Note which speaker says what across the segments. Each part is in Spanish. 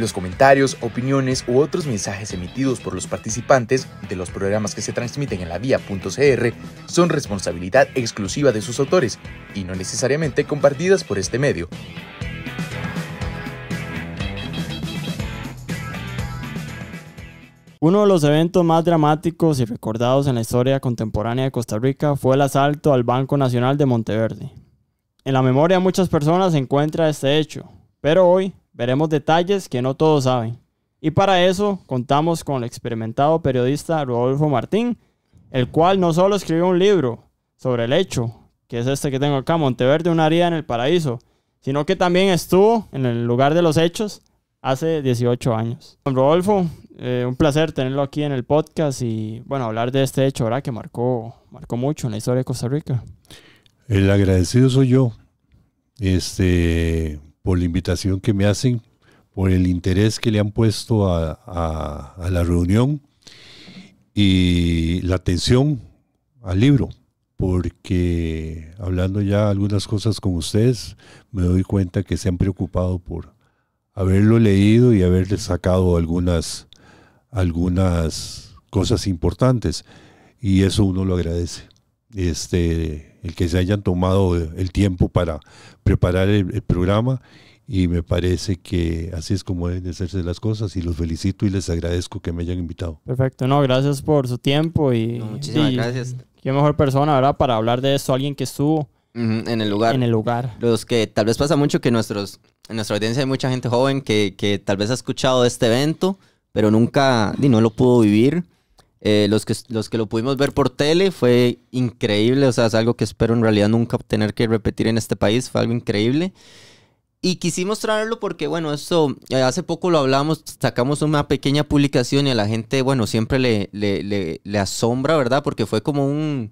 Speaker 1: Los comentarios, opiniones u otros mensajes emitidos por los participantes de los programas que se transmiten en la vía.cr son responsabilidad exclusiva de sus autores y no necesariamente compartidas por este medio.
Speaker 2: Uno de los eventos más dramáticos y recordados en la historia contemporánea de Costa Rica fue el asalto al Banco Nacional de Monteverde. En la memoria de muchas personas se encuentra este hecho, pero hoy Veremos detalles que no todos saben. Y para eso contamos con el experimentado periodista Rodolfo Martín, el cual no solo escribió un libro sobre el hecho, que es este que tengo acá, Monteverde, una herida en el paraíso, sino que también estuvo en el lugar de los hechos hace 18 años. Rodolfo, eh, un placer tenerlo aquí en el podcast y bueno, hablar de este hecho, ahora Que marcó, marcó mucho en la historia de Costa Rica.
Speaker 3: El agradecido soy yo. Este, por la invitación que me hacen, por el interés que le han puesto a, la reunión y la atención al libro, porque hablando ya algunas cosas con ustedes, me doy cuenta que se han preocupado por haberlo leído y haberle sacado algunas, algunas cosas importantes. Y eso uno lo agradece. Este, el que se hayan tomado el tiempo para preparar el, programa y me parece que así es como deben de hacerse las cosas y los felicito y les agradezco que me hayan invitado.
Speaker 2: Perfecto, no, gracias por su tiempo y, muchísimas gracias. Qué mejor persona, ¿verdad? Para hablar de esto, alguien que estuvo
Speaker 1: en el lugar. En el lugar. Los que tal vez pasa mucho que nuestros, en nuestra audiencia hay mucha gente joven que, que tal vez ha escuchado de este evento, pero nunca ni no lo pudo vivir. Eh, los, que, los que lo pudimos ver por tele fue increíble, o sea, es algo que espero en realidad nunca tener que repetir en este país, fue algo increíble. Y quisimos traerlo porque, bueno, eso, eh, hace poco lo hablamos, sacamos una pequeña publicación y a la gente, bueno, siempre le, le, le asombra, ¿verdad? Porque fue como un...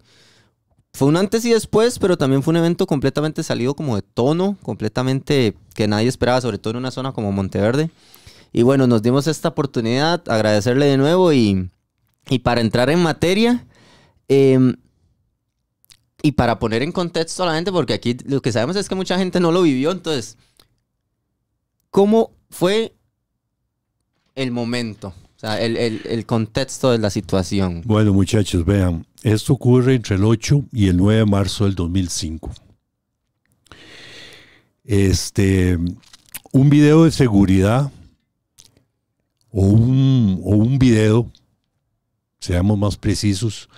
Speaker 1: Fue un antes y después, pero también fue un evento completamente salido como de tono, completamente que nadie esperaba, sobre todo en una zona como Monteverde. Y bueno, nos dimos esta oportunidad, agradecerle de nuevo y, y para entrar en materia, em, y para poner en contexto a la gente, porque aquí lo que sabemos es que mucha gente no lo vivió, entonces, ¿cómo fue el momento? O sea, el, contexto de la
Speaker 3: situación. Bueno, muchachos, vean, esto ocurre entre el 8 y el 9 de marzo del 2005. Este, un video de seguridad o un, o un video seamos más precisos,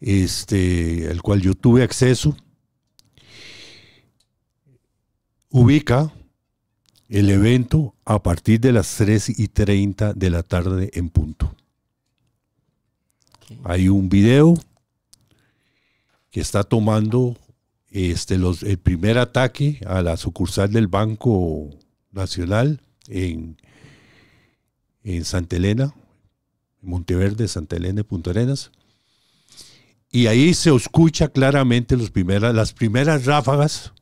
Speaker 3: este, al cual yo tuve acceso, ubica el evento a partir de las 3 y 30 de la tarde en punto. Hay un video que está tomando este, el primer ataque a la sucursal del Banco Nacional en, en Santa Elena. Monteverde, Santa Elena Punta Arenas. Y ahí se escucha claramente las primeras ráfagas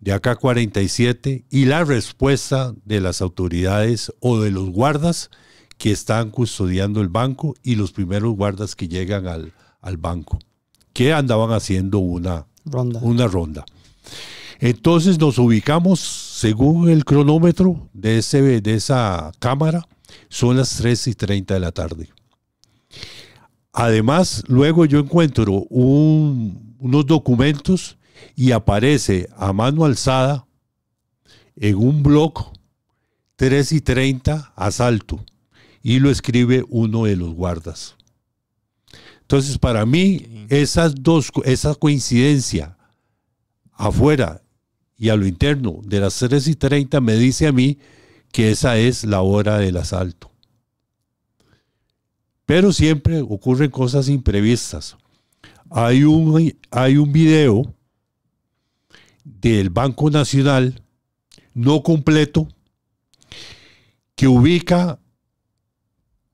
Speaker 3: de AK-47 y la respuesta de las autoridades o de los guardas que están custodiando el banco y los primeros guardas que llegan al, banco, que andaban haciendo una ronda. una ronda. Entonces nos ubicamos según el cronómetro de, ese, de esa cámara son las 3 y 30 de la tarde. Además, luego yo encuentro unos documentos y aparece a mano alzada en un blog 3 y 30 asalto y lo escribe uno de los guardas. Entonces, para mí, esas dos, esa coincidencia afuera y a lo interno de las 3 y 30 me dice a mí que esa es la hora del asalto. Pero siempre ocurren cosas imprevistas. Hay un, hay un video del Banco Nacional, no completo, que ubica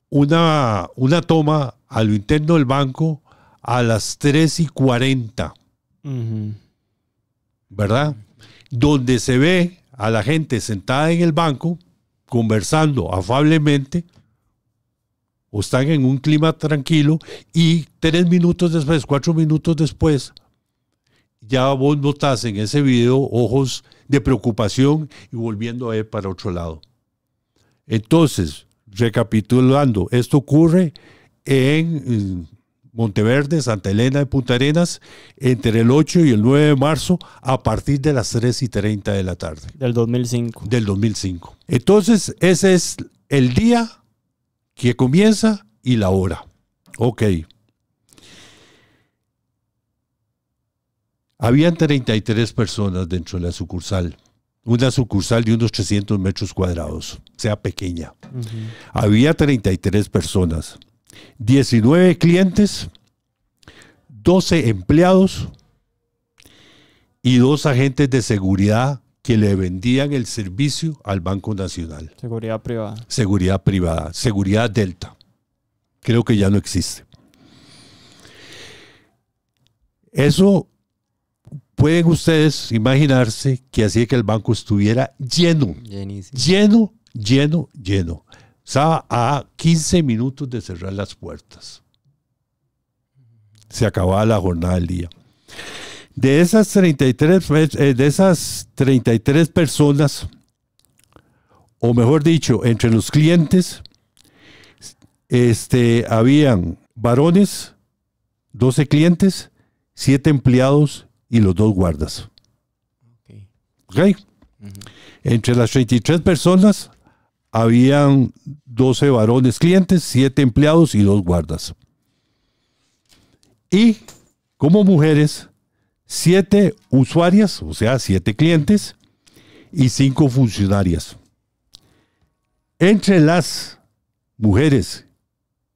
Speaker 3: una, una toma a lo interno del banco a las 3 y 40. ¿Verdad? Donde se ve a la gente sentada en el banco, conversando afablemente, o están en un clima tranquilo y tres minutos después, cuatro minutos después, ya vos notas en ese video ojos de preocupación y volviendo a ir para otro lado. Entonces, recapitulando, esto ocurre en Monteverde, Santa Elena y Punta Arenas entre el 8 y el 9 de marzo a partir de las 3 y 30 de la tarde. Del 2005. Del 2005. Entonces, ese es el día que comienza y la hora. Ok. Habían 33 personas dentro de la sucursal. Una sucursal de unos 300 metros cuadrados, sea pequeña. Había 33 personas. 19 clientes, 12 empleados y dos agentes de seguridad que le vendían el servicio al Banco Nacional.
Speaker 2: Seguridad privada.
Speaker 3: Seguridad privada, seguridad delta. Creo que ya no existe. Eso pueden ustedes imaginarse que así que el banco estuviera lleno, lleno, lleno, lleno. Estaba a 15 minutos de cerrar las puertas. Se acababa la jornada del día. De esas 33, eh, de esas 33 personas, o mejor dicho, entre los clientes, este, habían varones, 12 clientes, 7 empleados y los dos guardas. Entre las 33 personas habían 12 varones clientes, 7 empleados y 2 guardas. Y como mujeres, 7 usuarias, o sea, 7 clientes y 5 funcionarias. Entre las mujeres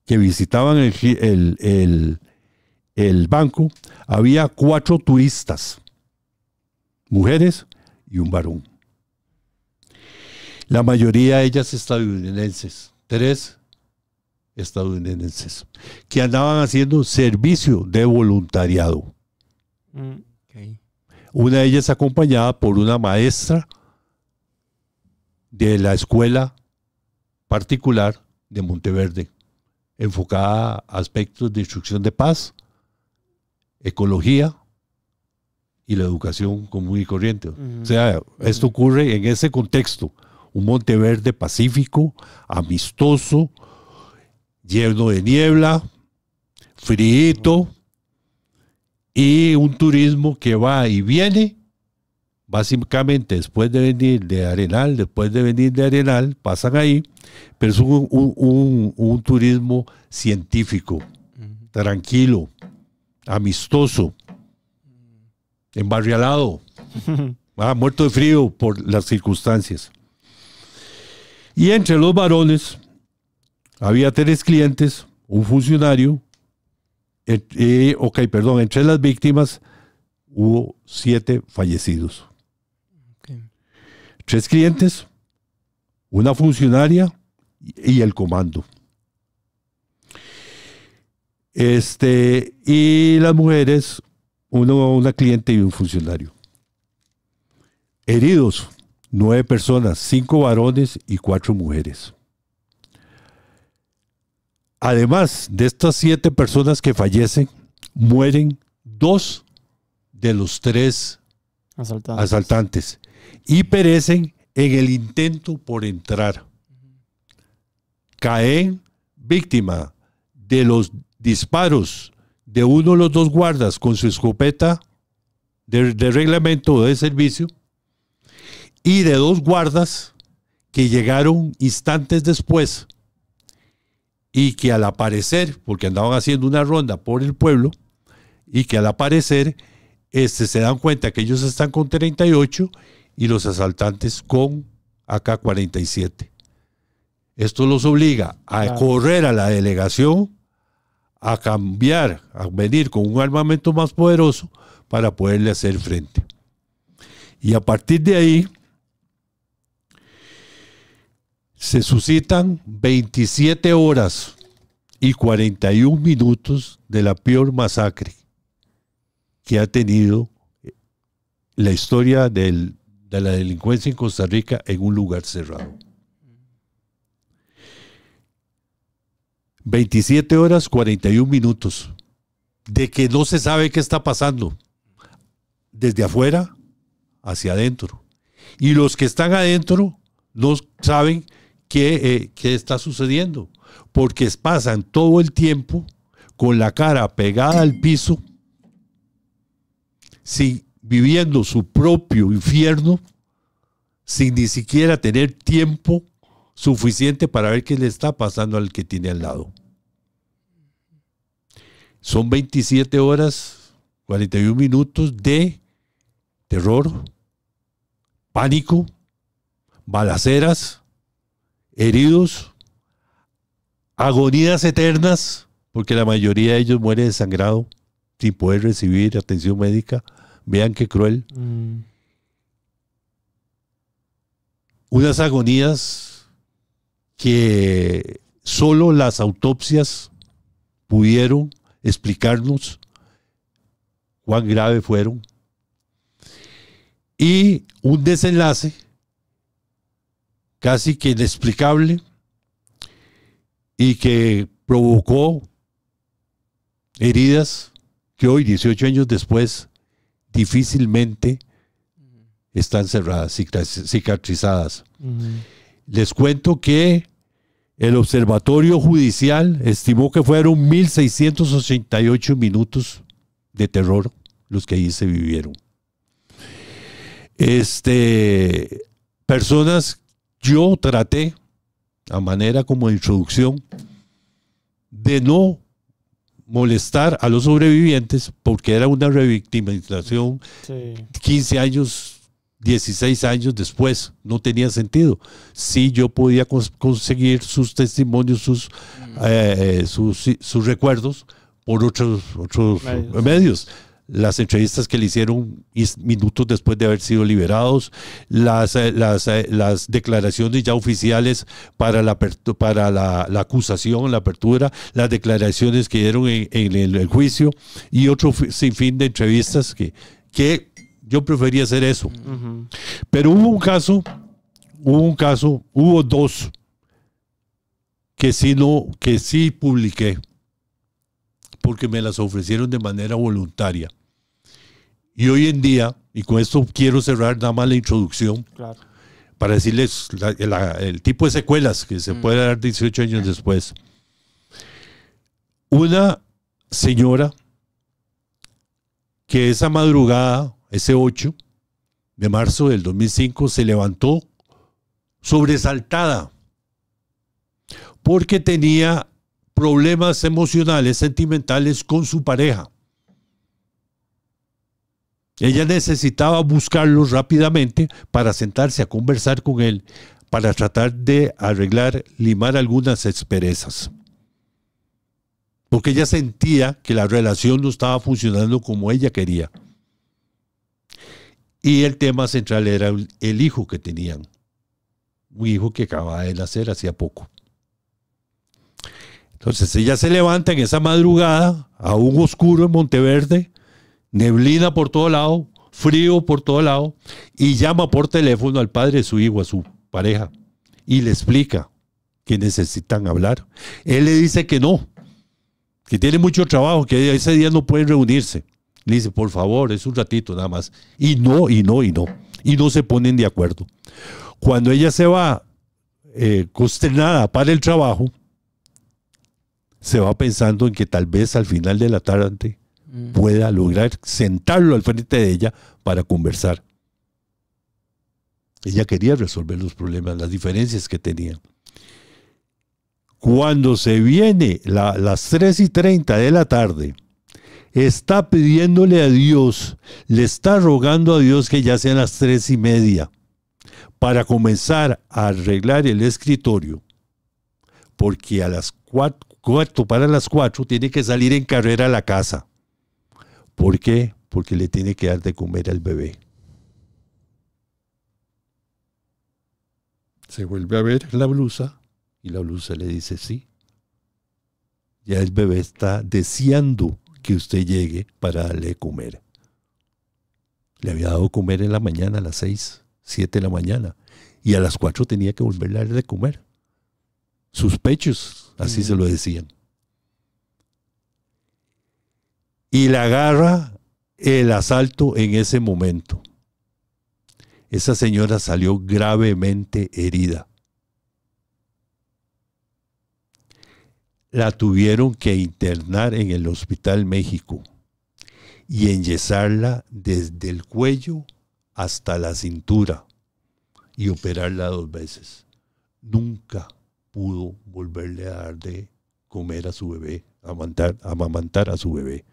Speaker 3: que visitaban el, el, el, el banco, había 4 turistas, mujeres y un varón la mayoría de ellas estadounidenses, tres estadounidenses, que andaban haciendo servicio de voluntariado. Mm, una de ellas acompañada por una maestra de la escuela particular de Monteverde, enfocada a aspectos de instrucción de paz, ecología y la educación común y corriente. O sea, esto ocurre en ese contexto un monte verde pacífico, amistoso, lleno de niebla, frío y un turismo que va y viene. Básicamente, después de venir de Arenal, después de venir de Arenal, pasan ahí, pero es un, turismo científico, tranquilo, amistoso, mm. embarrialado, ah, muerto de frío por las circunstancias. Y entre los varones había tres clientes, un funcionario, eh, ok, perdón, entre las víctimas hubo siete fallecidos. Tres clientes, una funcionaria y el comando. Este, y las mujeres, uno, una cliente y un funcionario. Heridos, nueve personas, cinco varones y cuatro mujeres. Además de estas siete personas que fallecen, mueren dos de los tres
Speaker 2: asaltantes,
Speaker 3: y perecen en el intento por entrar. Caen víctima de los disparos de uno de los dos guardas con su escopeta de, de reglamento de servicio y de dos guardas que llegaron instantes después y que al aparecer, porque andaban haciendo una ronda por el pueblo, y que al aparecer este, se dan cuenta que ellos están con 38 y los asaltantes con acá 47 Esto los obliga a correr a la delegación, a cambiar, a venir con un armamento más poderoso para poderle hacer frente. Y a partir de ahí, se suscitan 27 horas y 41 minutos de la peor masacre que ha tenido eh, la historia de la delincuencia en Costa Rica en un lugar cerrado. 27 horas 41 minutos de que no se sabe qué está pasando desde afuera hacia adentro. Y los que están adentro no saben eh, qué, está sucediendo, porque pasan todo el tiempo con la cara pegada al piso, viviendo su propio infierno, sin ni siquiera tener tiempo suficiente para ver qué le está pasando al que tiene al lado. Son 27 horas, 41 minutos de terror, pánico, balaceras, heridos, agonías eternas, porque la mayoría de ellos muere desangrado sin poder recibir atención médica. Vean qué cruel. Mm. Unas agonías que solo las autopsias pudieron explicarnos cuán grave fueron. Y un desenlace casi que inexplicable y que provocó heridas que hoy, 18 años después, difícilmente están cerradas, cicatrizadas. Les cuento que el Observatorio Judicial estimó que fueron 1.688 minutos de terror los que allí se vivieron. Este, personas yo traté, a manera como introducción, de no molestar a los sobrevivientes porque era una revictimización 15 años, 16 años después, no tenía sentido. Sí yo podía conseguir sus testimonios, mm. eh, eh, sus, sus, recuerdos por otros, otros medios las entrevistas que le hicieron minutos después de haber sido liberados, las, eh, eh, las, declaraciones ya oficiales para, la, para la, acusación, la apertura, las declaraciones que dieron en, el, juicio y otro sinfín de entrevistas que, que yo prefería hacer eso. Pero hubo un caso, hubo un caso, hubo dos que sí, que sí publiqué porque me las ofrecieron de manera voluntaria. Y hoy en día, y con esto quiero cerrar nada más la introducción, para decirles el tipo de secuelas que se mm. puede dar 18 años después. Una señora que esa madrugada, ese 8 de marzo del 2005, se levantó sobresaltada porque tenía problemas emocionales, sentimentales con su pareja. Ella necesitaba buscarlo rápidamente para sentarse a conversar con él, para tratar de arreglar, limar algunas asperezas. Porque ella sentía que la relación no estaba funcionando como ella quería. Y el tema central era el hijo que tenían. Un hijo que acababa de nacer hacía poco. Entonces ella se levanta en esa madrugada, aún oscuro en Monteverde, neblina por todo lado, frío por todo lado, y llama por teléfono al padre de su hijo, a su pareja, y le explica que necesitan hablar. Él le dice que no, que tiene mucho trabajo, que ese día no pueden reunirse. Le dice, por favor, es un ratito nada más. Y no, y no, y no. Y no se ponen de acuerdo. Cuando ella se va eh, consternada para el trabajo, se va pensando en que tal vez al final de la tarde Mm. pueda lograr sentarlo al frente de ella para conversar. Ella quería resolver los problemas, las diferencias que tenían. Cuando se viene las 3 y 30 de la tarde, está pidiéndole a Dios, le está rogando a Dios que ya sean las 3 y media para comenzar a arreglar el escritorio, porque a las 4, para las 4 tiene que salir en carrera a la casa. ¿Por qué? Porque le tiene que dar de comer al bebé. Se vuelve a ver la blusa y la blusa le dice sí. Ya el bebé está deseando que usted llegue para darle comer. Le había dado comer en la mañana a las seis, siete de la mañana. Y a las cuatro tenía que volverle a darle de comer. Sus pechos, así se mm. lo decían. y la agarra el asalto en ese momento. Esa señora salió gravemente herida. La tuvieron que internar en el Hospital México y enyesarla desde el cuello hasta la cintura y operarla dos veces. Nunca pudo volverle a dar de comer a su bebé, amamantar, amamantar a su bebé.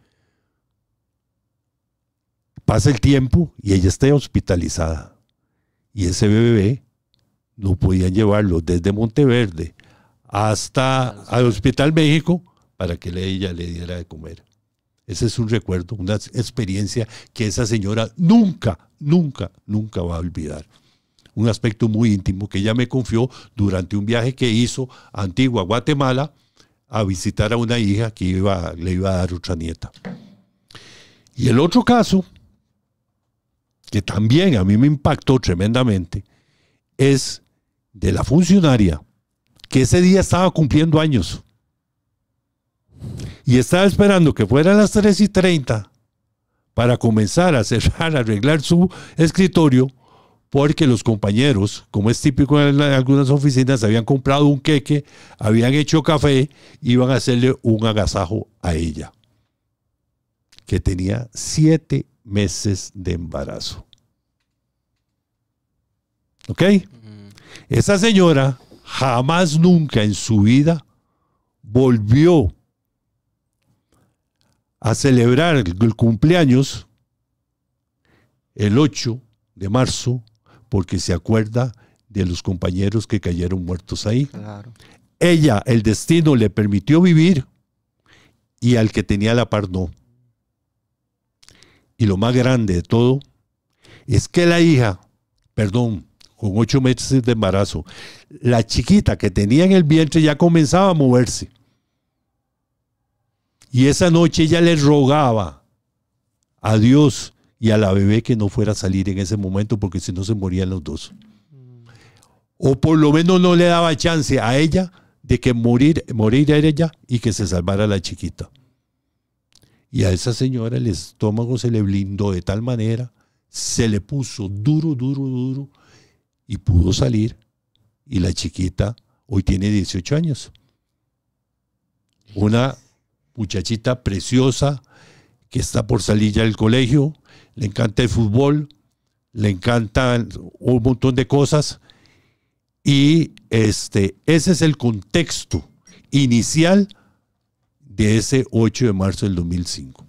Speaker 3: Pasa el tiempo y ella está hospitalizada. Y ese bebé no podían llevarlo desde Monteverde hasta al Hospital México para que ella le diera de comer. Ese es un recuerdo, una experiencia que esa señora nunca, nunca, nunca va a olvidar. Un aspecto muy íntimo que ella me confió durante un viaje que hizo a Antigua, Guatemala, a visitar a una hija que iba, le iba a dar otra nieta. Y el otro caso que también a mí me impactó tremendamente, es de la funcionaria que ese día estaba cumpliendo años y estaba esperando que fueran las 3 y 30 para comenzar a cerrar, a arreglar su escritorio, porque los compañeros, como es típico en algunas oficinas, habían comprado un queque, habían hecho café, iban a hacerle un agasajo a ella, que tenía siete meses de embarazo. ¿Ok? Esa señora jamás nunca en su vida volvió a celebrar el cumpleaños el 8 de marzo porque se acuerda de los compañeros que cayeron muertos ahí. Ella, el destino le permitió vivir y al que tenía la par no. Y lo más grande de todo es que la hija, perdón, con ocho meses de embarazo, la chiquita que tenía en el vientre ya comenzaba a moverse. Y esa noche ella le rogaba a Dios y a la bebé que no fuera a salir en ese momento porque si no se morían los dos. O por lo menos no le daba chance a ella de que morir, era ella y que se salvara la chiquita. Y a esa señora el estómago se le blindó de tal manera, se le puso duro, duro, duro, y pudo salir. Y la chiquita hoy tiene 18 años. Una muchachita preciosa que está por salir ya del colegio, le encanta el fútbol, le encantan un montón de cosas. Y este, ese es el contexto inicial de ese 8 de marzo del 2005.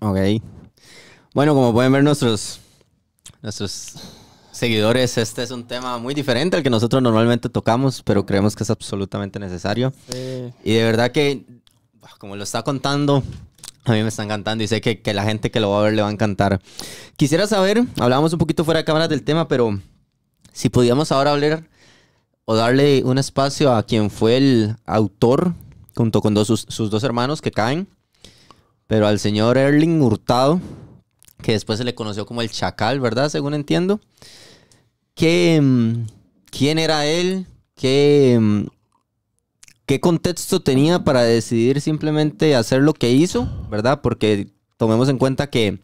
Speaker 3: Ok.
Speaker 1: Bueno, como pueden ver nuestros, nuestros seguidores, este es un tema muy diferente al que nosotros normalmente tocamos, pero creemos que es absolutamente necesario. Y de verdad que, como lo está contando, a mí me está encantando y sé que, que, la gente que lo va a ver le va a encantar. Quisiera saber, hablábamos un poquito fuera de cámara del tema, pero si podíamos ahora hablar o darle un espacio a quien fue el autor junto con sus, dos hermanos que caen. Pero al señor Erling Hurtado, que después se le conoció como el Chacal, ¿verdad? Según entiendo. Mm, ¿Quién era él? ¿Qué, mm, ¿Qué contexto tenía para decidir simplemente hacer lo que hizo, verdad? Porque tomemos en cuenta que,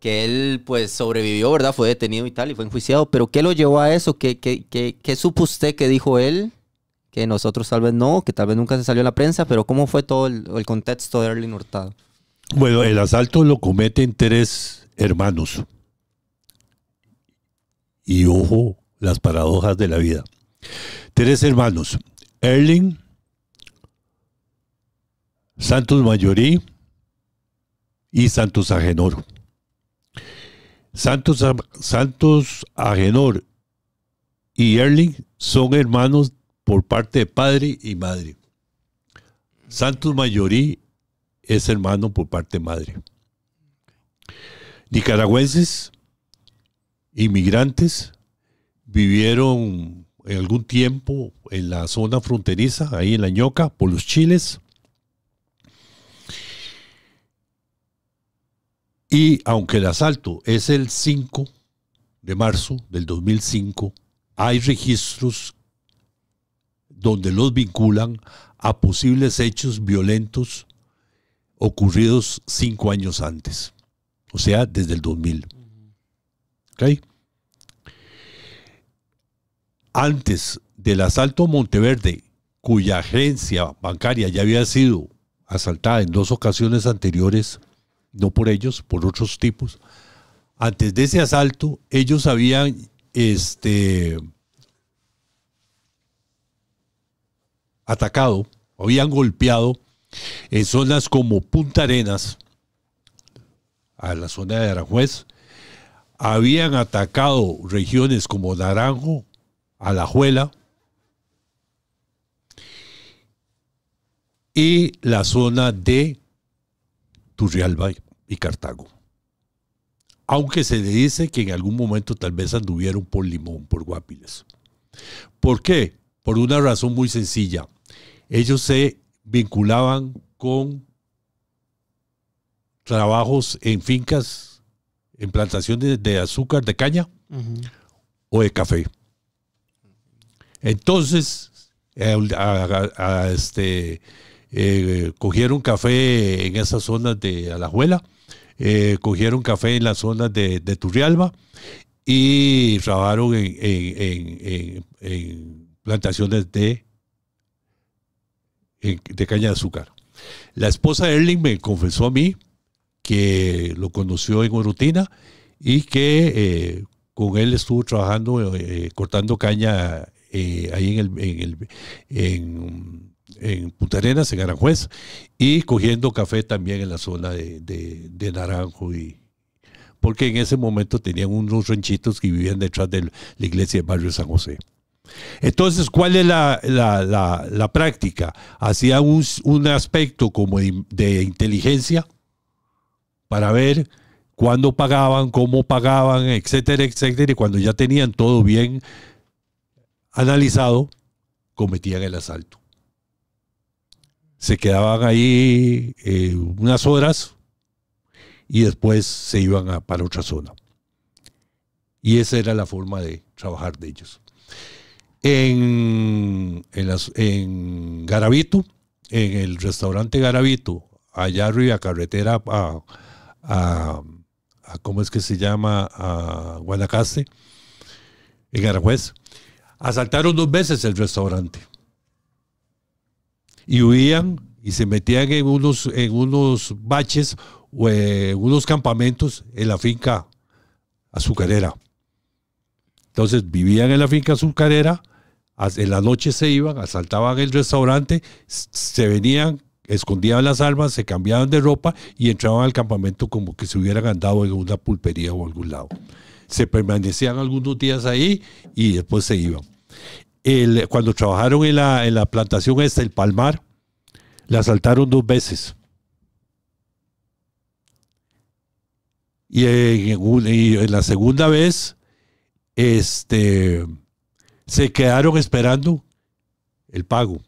Speaker 1: que él pues sobrevivió, ¿verdad? Fue detenido y tal y fue enjuiciado. Pero ¿qué lo llevó a eso? ¿Qué, qué, qué, qué supo usted que dijo él? que nosotros tal vez no, que tal vez nunca se salió en la prensa, pero ¿cómo fue todo el, contexto de Erling Hurtado?
Speaker 3: Bueno, el asalto lo cometen tres hermanos. Y ojo, las paradojas de la vida. Tres hermanos, Erling, Santos Mayorí y Santos Agenor. Santos, Santos Agenor y Erling son hermanos por parte de padre y madre. Santos Mayorí es hermano por parte de madre. Nicaragüenses, inmigrantes, vivieron en algún tiempo en la zona fronteriza, ahí en la ñoca, por los chiles. Y aunque el asalto es el 5 de marzo del 2005, hay registros donde los vinculan a posibles hechos violentos ocurridos cinco años antes, o sea, desde el 2000. Antes del asalto a Monteverde, cuya agencia bancaria ya había sido asaltada en dos ocasiones anteriores, no por ellos, por otros tipos, antes de ese asalto, ellos habían este, atacado, habían golpeado en zonas como Punta Arenas, a la zona de Aranjuez, habían atacado regiones como Naranjo, Alajuela y la zona de Turrialba y Cartago. Aunque se le dice que en algún momento tal vez anduvieron por Limón, por Guapiles. ¿Por qué? Por una razón muy sencilla ellos se vinculaban con trabajos en fincas, en plantaciones de, azúcar de caña o de café. Entonces, este, eh, cogieron café en esas zonas de Alajuela, eh, cogieron café en las zonas de, Turrialba y trabajaron en plantaciones de de caña de azúcar. La esposa de Erling me confesó a mí que lo conoció en rutina y que eh, con él estuvo trabajando eh, cortando caña eh, ahí en, el, en, en, Punta Arenas, en Aranjuez, y cogiendo café también en la zona de, Naranjo y, porque en ese momento tenían unos ranchitos que vivían detrás de la iglesia del barrio San José. Entonces, ¿cuál es la, práctica? Hacía un, aspecto como de, inteligencia para ver cuándo pagaban, cómo pagaban, etcétera, etcétera. Y cuando ya tenían todo bien analizado, cometían el asalto. Se quedaban ahí eh, unas horas y después se iban para otra zona. Y esa era la forma de trabajar de ellos en, en, en Garavito, en el restaurante Garavito, allá arriba, carretera a, a, ¿cómo es que se llama? A Guanacaste, en Garajuez Asaltaron dos veces el restaurante. Y huían y se metían en unos, en unos baches o en unos campamentos en la finca azucarera. Entonces vivían en la finca azucarera en la noche se iban, asaltaban el restaurante, se venían, escondían las armas, se cambiaban de ropa y entraban al campamento como que se hubieran andado en una pulpería o algún lado. Se permanecían algunos días ahí y después se iban. cuando trabajaron en la, en la plantación esta, el Palmar, la asaltaron dos veces. y en la segunda vez, este, se quedaron esperando el pago.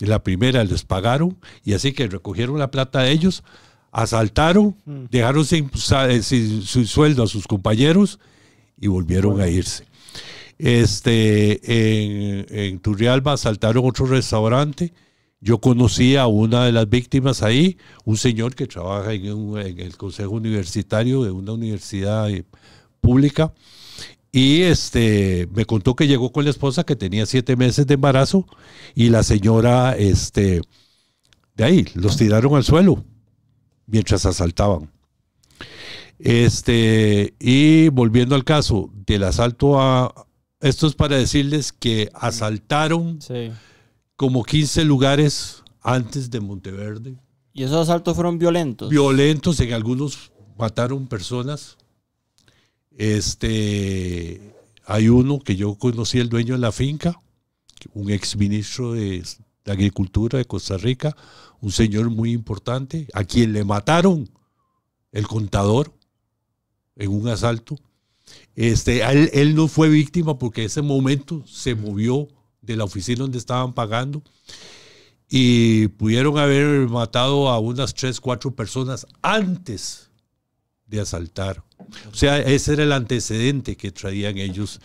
Speaker 3: La primera les pagaron y así que recogieron la plata de ellos, asaltaron, mm. dejaron sin, eh, sueldo a sus compañeros y volvieron a irse. Este, en, en Turrialba asaltaron otro restaurante. Yo conocí a una de las víctimas ahí, un señor que trabaja en, en el Consejo Universitario de una universidad eh, pública. Y este, me contó que llegó con la esposa que tenía siete meses de embarazo y la señora, este, de ahí, los tiraron al suelo mientras asaltaban. Este, y volviendo al caso del asalto a... Esto es para decirles que asaltaron como 15 lugares antes de Monteverde. ¿Y esos asaltos fueron violentos? Violentos, en algunos mataron personas. Este, hay uno que yo conocí, el dueño de la finca, un ex ministro de Agricultura de Costa Rica, un señor muy importante, a quien le mataron el contador en un asalto. Este, él, no fue víctima porque en ese momento se movió de la oficina donde estaban pagando y pudieron haber matado a unas tres, cuatro personas antes de asaltar o sea, ese era el antecedente que traían ellos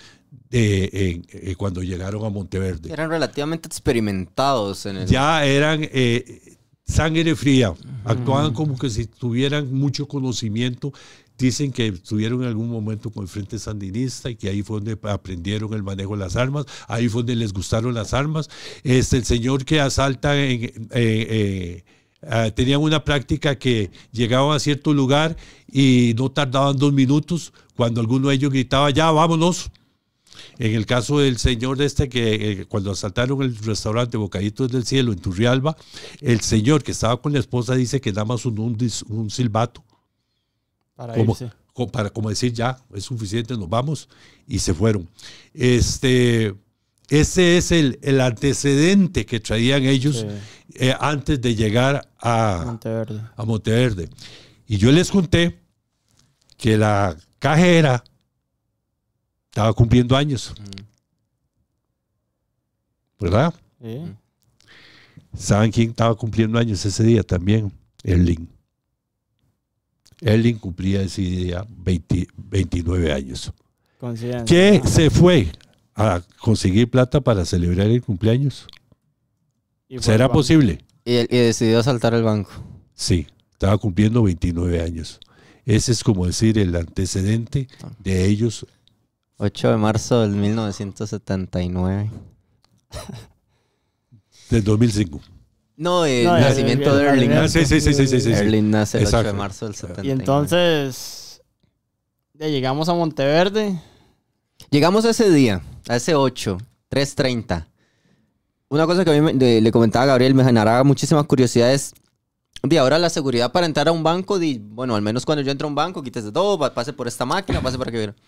Speaker 3: eh, cuando llegaron a Monteverde.
Speaker 1: Eran relativamente
Speaker 3: experimentados en el... Ya eran eh, sangre fría, actuaban como que si tuvieran mucho conocimiento. Dicen que estuvieron en algún momento con el Frente Sandinista y que ahí fue donde aprendieron el manejo de las armas, ahí fue donde les gustaron las armas. Este, el señor que asalta en eh, Ah, tenían una práctica que llegaban a cierto lugar y no tardaban dos minutos cuando alguno de ellos gritaba, ya vámonos. En el caso del señor de este que eh, cuando asaltaron el restaurante Bocaditos del Cielo en Turrialba, el señor que estaba con la esposa dice que nada más un, silbato. Para como, para como decir ya, es suficiente, nos vamos. Y se fueron. Este, ese es el, antecedente que traían ellos eh, antes de llegar a Monteverde. a Y yo les conté que la cajera estaba cumpliendo años. Mm. ¿Verdad? Sí. Mm. ¿Saben quién estaba cumpliendo años ese día también? Erling. Erling cumplía ese día 29 años. ¿Qué Que se fue a conseguir plata para celebrar el cumpleaños.
Speaker 1: ¿Será posible? Y, decidió saltar el banco.
Speaker 3: Sí, estaba cumpliendo 29 años. Ese es como decir el antecedente de ellos. 8 de marzo del 1979. Del 2005.
Speaker 1: No,
Speaker 2: el
Speaker 3: nacimiento de Erling. sí, sí, sí, Erling nace el 8 de marzo del 79. Y
Speaker 2: entonces,
Speaker 1: ya llegamos a Monteverde Llegamos a ese día, a ese 8, 3.30. Una cosa que a mí me, le comentaba Gabriel, me generaba muchísimas curiosidades. De ahora la seguridad para entrar a un banco, bueno, al menos cuando yo entro a un banco, quítese todo, pase por esta máquina, pase para que aquí.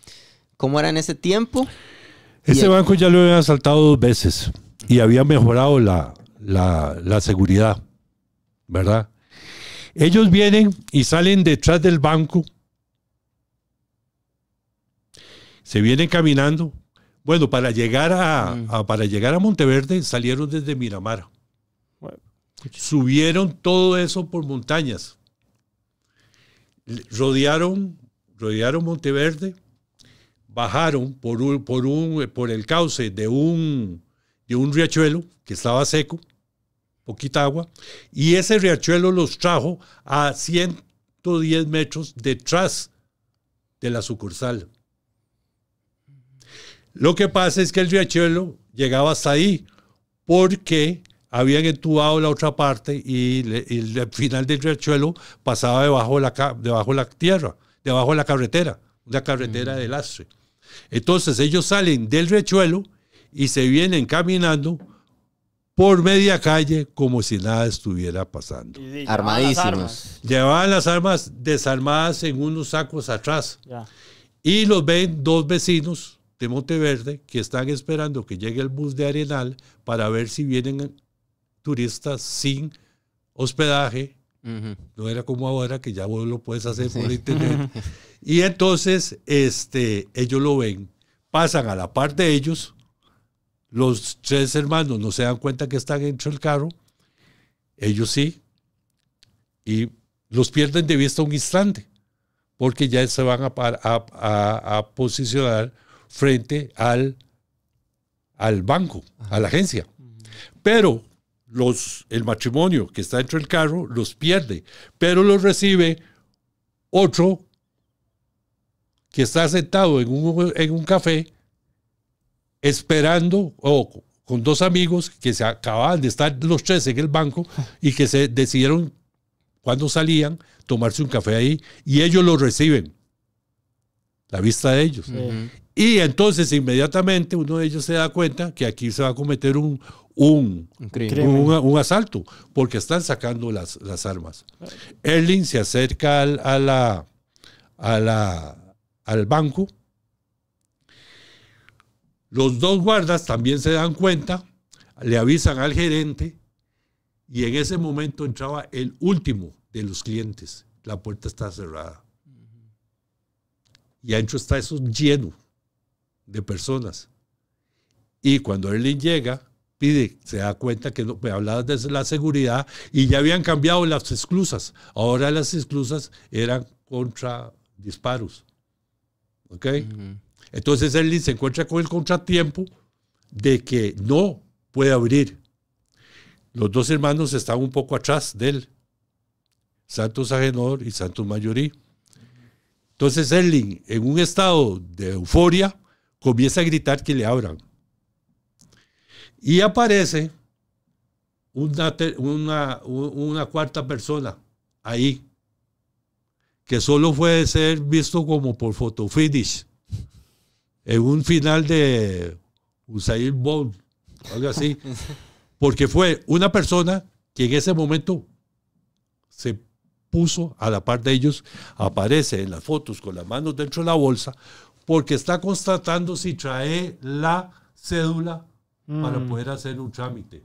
Speaker 1: ¿Cómo era en ese tiempo?
Speaker 3: Ese banco ya lo habían asaltado dos veces y había mejorado la, la, la seguridad, ¿verdad? Ellos vienen y salen detrás del banco se vienen caminando. Bueno, para llegar mm. a, para llegar a Monteverde salieron desde Miramar. Subieron todo eso por montañas. Rodearon, rodearon Monteverde, bajaron por, un, por, un, por el cauce de un, de un riachuelo que estaba seco, poquita agua, y ese riachuelo los trajo a 110 metros detrás de la sucursal. Lo que pasa es que el riachuelo llegaba hasta ahí porque habían entubado la otra parte y, el final del riachuelo pasaba debajo de la, la tierra, debajo de la carretera, la carretera mm. de lastre. Entonces ellos salen del riachuelo y se vienen caminando por media calle como si nada estuviera pasando. Armadísimos. Llevaban las, armas desarmadas en unos sacos atrás. Y los ven dos vecinos de Monteverde que están esperando que llegue el bus de Arenal para ver si vienen turistas sin hospedaje. No era como ahora que ya vos lo puedes hacer por internet. y entonces este, ellos lo ven, pasan a la par de ellos, los tres hermanos no se dan cuenta que están dentro del carro, ellos sí, y los pierden de vista un instante, porque ya se van a posicionar frente al, al banco, a la agencia. Pero los, el matrimonio que está dentro del carro los pierde, pero los recibe otro que está sentado en un, en un café esperando o con dos amigos que se acababan de estar los tres en el banco y que se decidieron cuando salían tomarse un café ahí y ellos los reciben. La vista de ellos. Y entonces inmediatamente uno de ellos se da cuenta que aquí se va a cometer un, un, asalto, porque están sacando las, las armas. Erling se acerca al, al banco. Los dos guardas también se dan cuenta, le avisan al gerente y en ese momento entraba el último de los clientes. La puerta está cerrada. Y adentro está eso lleno de personas. Y cuando Erling llega, pide, se da cuenta que me pues, hablaba de la seguridad y ya habían cambiado las esclusas. Ahora las esclusas eran contra disparos. ¿Ok? Entonces Erling se encuentra con el contratiempo de que no puede abrir. Los dos hermanos están un poco atrás de él, Santos Agenor y Santos Mayorí. Entonces Erling, en un estado de euforia, comienza a gritar que le abran. Y aparece una, cuarta persona ahí, que solo puede ser visto como por fotofinish, en un final de Usain Bolt, algo así, porque fue una persona que en ese momento se puso a la par de ellos, aparece en las fotos con las manos dentro de la bolsa, porque está constatando si trae la cédula para mm. poder hacer un trámite.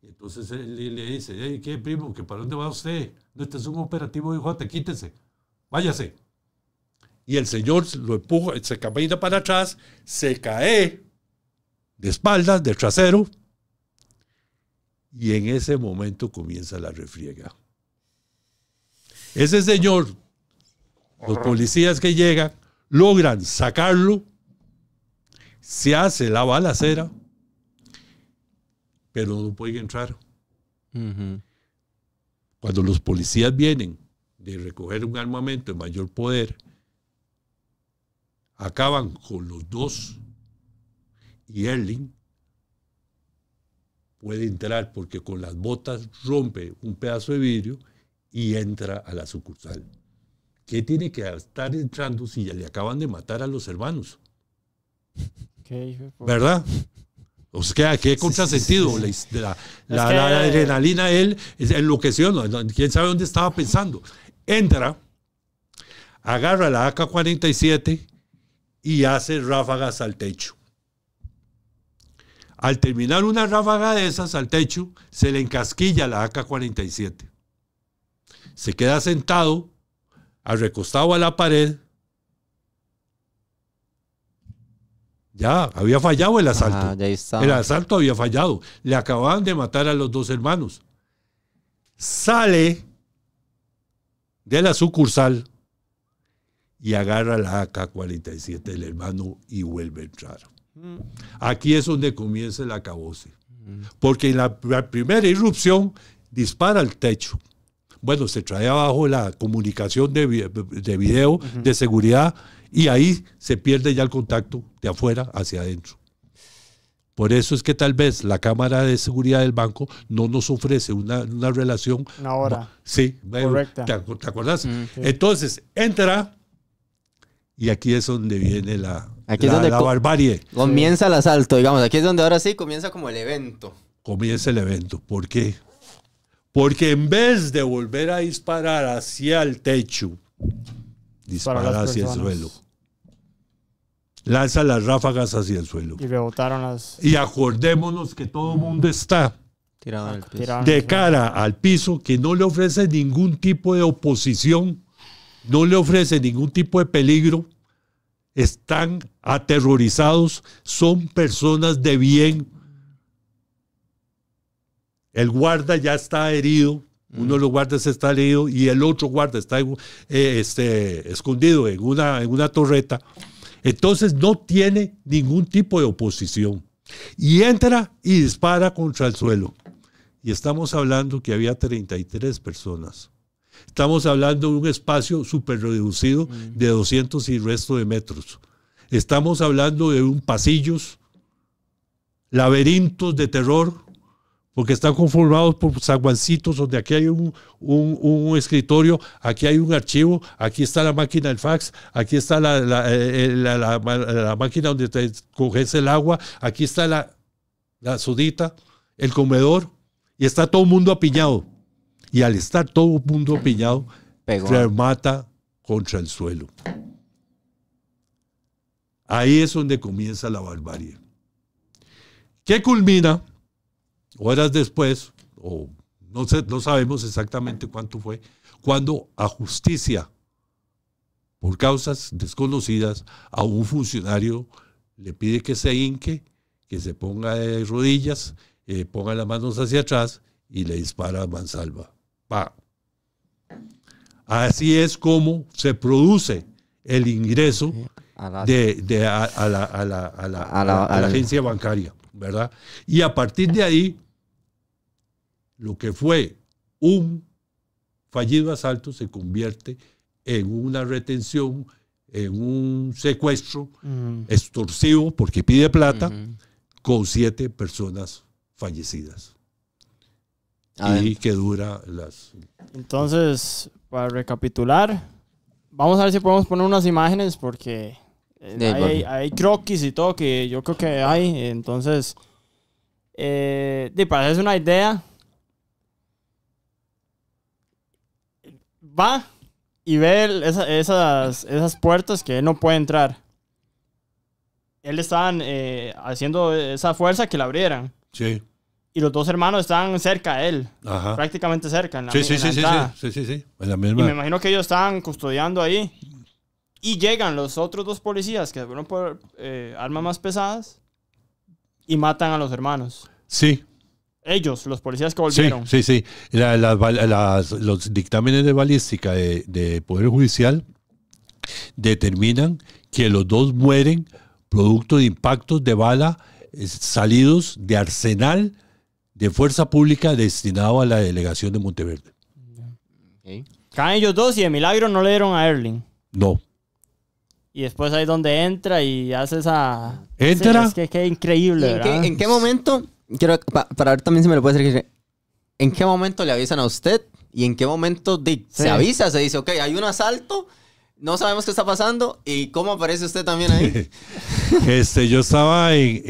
Speaker 3: Entonces él, le dice, ¿qué primo? ¿Que ¿Para dónde va usted? No, este es un operativo de ah, te quítese, váyase. Y el señor lo empuja, se camina para atrás, se cae de espaldas, de trasero, y en ese momento comienza la refriega. Ese señor, los policías que llegan, logran sacarlo, se hace la balacera, pero no pueden entrar. Cuando los policías vienen de recoger un armamento de mayor poder, acaban con los dos y Erling puede entrar porque con las botas rompe un pedazo de vidrio y entra a la sucursal. ¿Qué tiene que estar entrando si ya le acaban de matar a los hermanos?
Speaker 2: ¿Verdad?
Speaker 3: O sea, qué contrasentido. La, adrenalina adrenalina, él enloqueció, quién sabe dónde estaba pensando. Entra, agarra la AK-47 y hace ráfagas al techo. Al terminar una ráfaga de esas al techo, se le encasquilla la AK-47. Se queda sentado recostado a la pared. Ya, había fallado el ah, asalto. el asalto había fallado. Le acababan de matar a los dos hermanos. Sale de la sucursal y agarra la AK-47 del hermano y vuelve a entrar. Mm. Aquí es donde comienza el acabose. Mm. Porque en la primera irrupción dispara al techo bueno, se trae abajo la comunicación de, de video, de seguridad, y ahí se pierde ya el contacto de afuera hacia adentro. Por eso es que tal vez la cámara de seguridad del banco no nos ofrece una, relación. Ahora. Sí, correcta. ¿Te, acuerdas? Mm, Entonces, entra y aquí es donde viene la, la barbarie. Comienza el asalto, digamos. Aquí es donde ahora
Speaker 1: sí comienza como
Speaker 3: el evento. Comienza el evento. ¿Por qué? Porque en vez de volver a disparar hacia el techo, dispara hacia el suelo. Lanza las ráfagas hacia el suelo. Y rebotaron las. Y acordémonos que todo el mundo está de cara al piso, que no le ofrece ningún tipo de oposición, no le ofrece ningún tipo de peligro. Están aterrorizados, son personas de bien, el guarda ya está herido, uno de los guardas está herido y el otro guarda está eh, este, escondido en una, en una torreta. Entonces no tiene ningún tipo de oposición. Y entra y dispara contra el suelo. Y estamos hablando que había 33 personas. Estamos hablando de un espacio súper reducido de 200 y resto de metros. Estamos hablando de un pasillos, laberintos de terror porque están conformados por saguancitos donde aquí hay un, escritorio, aquí hay un archivo, aquí está la máquina del fax, aquí está la, eh, eh, máquina donde te coges el agua, aquí está la, sudita, el comedor, y está todo el mundo apiñado. Y al estar todo el mundo apiñado, se mata contra el suelo. Ahí es donde comienza la barbarie. ¿Qué culmina? horas después, o no, no sabemos exactamente cuánto fue, cuando a justicia, por causas desconocidas, a un funcionario le pide que se hinque, que se ponga de rodillas, eh, ponga las manos hacia atrás y le dispara a mansalva. Pa. Así es como se produce el ingreso a, la, la agencia bancaria, ¿verdad? Y a partir de ahí lo que fue un fallido asalto se convierte en una retención, en un secuestro mm. extorsivo, porque pide plata, con siete personas fallecidas. y que dura las...
Speaker 2: Entonces, para recapitular, vamos a ver si podemos poner unas imágenes porque eh, hay, croquis y todo que yo creo que hay. Entonces, eh, para una idea, va y ve esas, esas puertas que él no puede entrar. Él estaban eh, haciendo esa fuerza que la abrieran. Sí. Y los dos hermanos están cerca de él. Prácticamente cerca. sí, sí, sí, sí,
Speaker 3: sí, Y me
Speaker 2: imagino que ellos estaban custodiando ahí. Y llegan los otros dos policías que fueron por eh, armas más pesadas y matan a los hermanos. Sí, ellos, los policías que volvieron. Sí,
Speaker 3: sí, los dictámenes de balística de, Poder Judicial determinan que los dos mueren producto de impactos de bala eh, salidos de arsenal de fuerza pública destinado a la delegación de Monteverde.
Speaker 2: Caen ellos dos y de milagro no le dieron a Erling. No. Y después ahí donde entra y hace esa... Entra. es que, es increíble, ¿En qué
Speaker 1: momento quiero, para ver también si me lo puede decir, ¿en qué momento le avisan a usted y en qué momento se avisa? Se dice, ok, hay un asalto, no sabemos qué está pasando y cómo aparece usted también ahí.
Speaker 3: este, yo estaba en,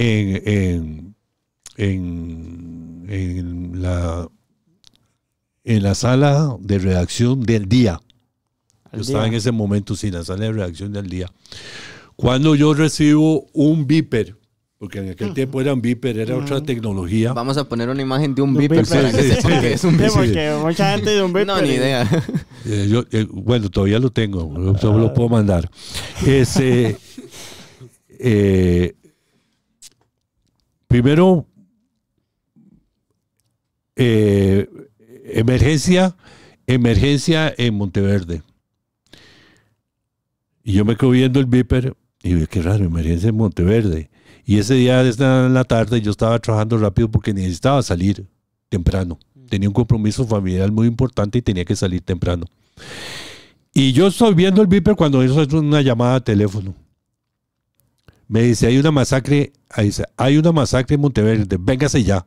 Speaker 3: en, en, la, en la sala de redacción del día. yo estaba en ese momento, sí, la sala de redacción del día. Cuando yo recibo un viper porque en aquel tiempo era un era otra tecnología. Vamos a poner una imagen de un, Viper. beeper, para que se es un beeper. porque
Speaker 2: mucha gente de
Speaker 1: un Viper No, ni idea.
Speaker 3: Eh, yo, eh, bueno, todavía lo tengo, solo lo ah. puedo mandar. Ese, eh, primero, emergencia, emergencia en Monteverde. Y yo me quedo viendo el Viper y vi qué raro, emergencia en Monteverde y ese día, desde la tarde, yo estaba trabajando rápido porque necesitaba salir temprano. Mm. Tenía un compromiso familiar muy importante y tenía que salir temprano. Y yo estoy viendo el viper cuando eso es una llamada de teléfono. Me dice, hay una masacre, dice, hay una masacre en Monteverde, véngase ya.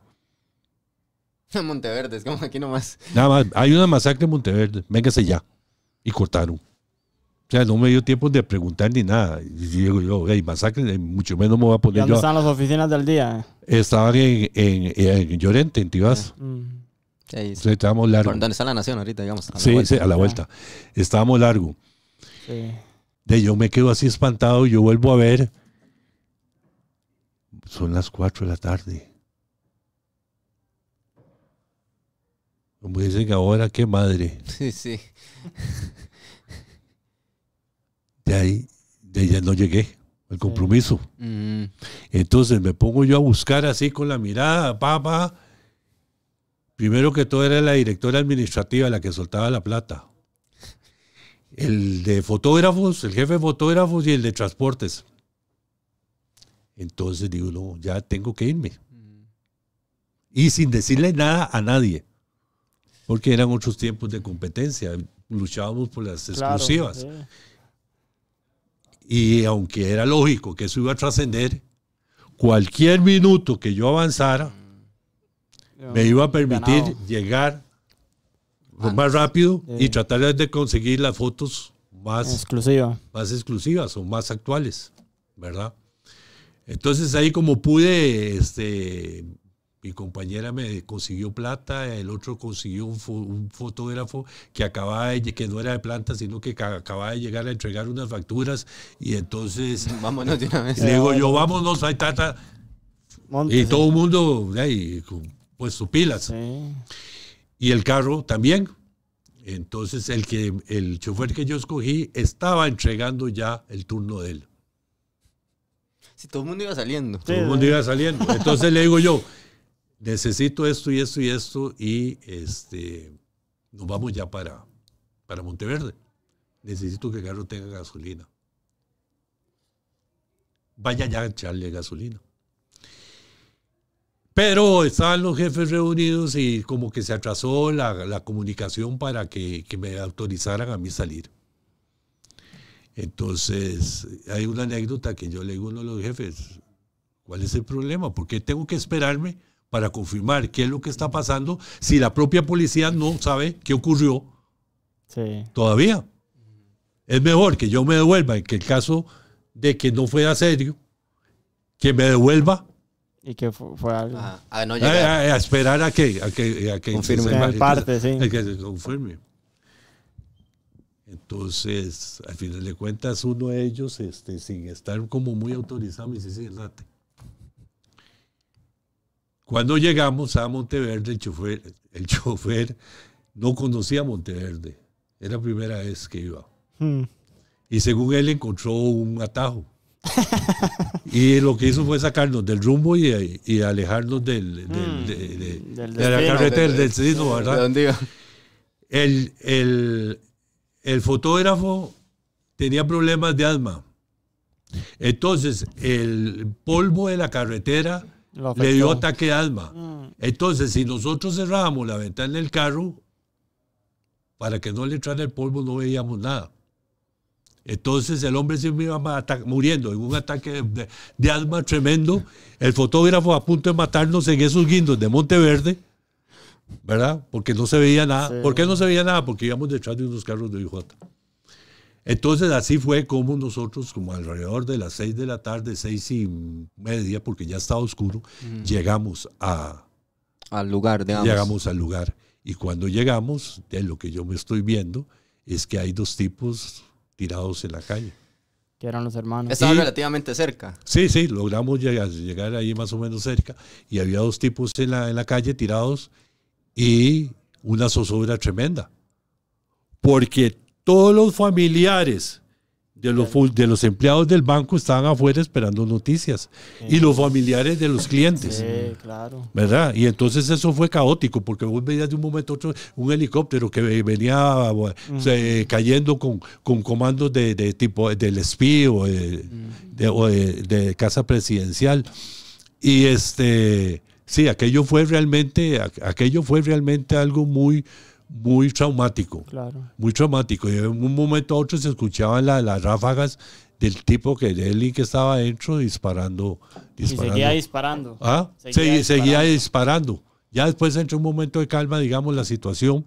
Speaker 1: En Monteverde, es como aquí nomás.
Speaker 3: Nada más, hay una masacre en Monteverde, véngase ya. Y cortaron sea, no me dio tiempo de preguntar ni nada. Y digo yo, masacre, eh, mucho menos me voy a poner. ¿Y ¿Dónde están
Speaker 2: las oficinas del día?
Speaker 3: Estaban en, en, Llorente, en Tibás. Sí. Mm. estábamos largo. dónde está la Nación ahorita, digamos?
Speaker 1: sí, sí, a la vuelta.
Speaker 3: Estábamos largo. Sí. De yo me quedo así espantado, y yo vuelvo a ver. Son las 4 de la tarde. Como dicen ahora, qué madre. Sí, sí ahí de ya no llegué al compromiso. Mm. Entonces me pongo yo a buscar así con la mirada, papá. Primero que todo era la directora administrativa la que soltaba la plata. El de fotógrafos, el jefe de fotógrafos y el de transportes. Entonces digo, no, ya tengo que irme. Mm. Y sin decirle nada a nadie. Porque eran otros tiempos de competencia. Luchábamos por las exclusivas. Y aunque era lógico que eso iba a trascender, cualquier minuto que yo avanzara me iba a permitir llegar más rápido y tratar de conseguir las fotos más, más exclusivas o más actuales, ¿verdad? Entonces ahí como pude este, mi compañera me consiguió plata, el otro consiguió un, fotógrafo que acababa de, que no era de planta, sino que acababa de llegar a entregar unas facturas y entonces Le digo yo, vámonos, ahí tata. y todo el mundo pues sus pilas. Y el carro también. Entonces el que el chofer que yo escogí estaba entregando ya el turno de él.
Speaker 1: Si todo el mundo iba saliendo. Todo el mundo iba saliendo. Entonces le
Speaker 3: digo yo, necesito esto y esto y esto y este, nos vamos ya para, para Monteverde. Necesito que el carro tenga gasolina. Vaya ya a echarle gasolina. Pero estaban los jefes reunidos y como que se atrasó la, la comunicación para que, que, me autorizaran a mí salir. Entonces, hay una anécdota que yo le digo a uno de los jefes, ¿cuál es el problema? ¿Por qué tengo que esperarme? para confirmar qué es lo que está pasando si la propia policía no sabe qué ocurrió todavía. Es mejor que yo me devuelva en que el caso de que no fuera serio, que me devuelva. Y que fue, algo. Ah, ah, a, esperar a que, confirme. Se, confirme. Entonces, al final de cuentas, uno de ellos, este, sin estar como muy autorizado, me dice, sí, cuando llegamos a Monteverde, el chofer, el chofer no conocía Monteverde. Era la primera vez que iba. Hmm. Y según él encontró un atajo. y lo que hizo fue sacarnos del rumbo y, alejarnos hmm. del, de, la carretera, del ¿verdad? El, el, fotógrafo tenía problemas de asma. Entonces, el polvo de la carretera le dio ataque de alma mm. Entonces, si nosotros cerrábamos la ventana del carro, para que no le entrara el polvo, no veíamos nada. Entonces el hombre se iba muriendo en un ataque de, alma tremendo. El fotógrafo a punto de matarnos en esos guindos de Monteverde, ¿verdad? Porque no se veía nada. ¿Por qué no se veía nada? Porque íbamos detrás de unos carros de Vijota. Entonces así fue como nosotros, como alrededor de las seis de la tarde, seis y media, porque ya estaba oscuro, mm. llegamos a, al lugar, Llegamos al lugar. Y cuando llegamos, de lo que yo me estoy viendo, es que hay dos tipos tirados en la calle.
Speaker 2: Que eran
Speaker 1: los hermanos. Estaban relativamente cerca.
Speaker 3: Sí, sí, logramos llegar, llegar ahí más o menos cerca. Y había dos tipos en la, en la calle tirados y una zozobra tremenda. Porque todos los familiares de los, de los empleados del banco estaban afuera esperando noticias y los familiares de los clientes. Sí, claro. ¿Verdad? Y entonces eso fue caótico porque vos veías de un momento a otro un helicóptero que venía cayendo con, con comandos de, tipo del SPI o, de, de, Casa Presidencial. Y este, sí, aquello fue realmente, aquello fue realmente algo muy, muy traumático. Claro. Muy traumático. Y en un momento a otro se escuchaban las ráfagas del tipo que que estaba adentro disparando, disparando. seguía disparando. ¿Ah? Seguía, disparando. Ya después entró un momento de calma, digamos, la situación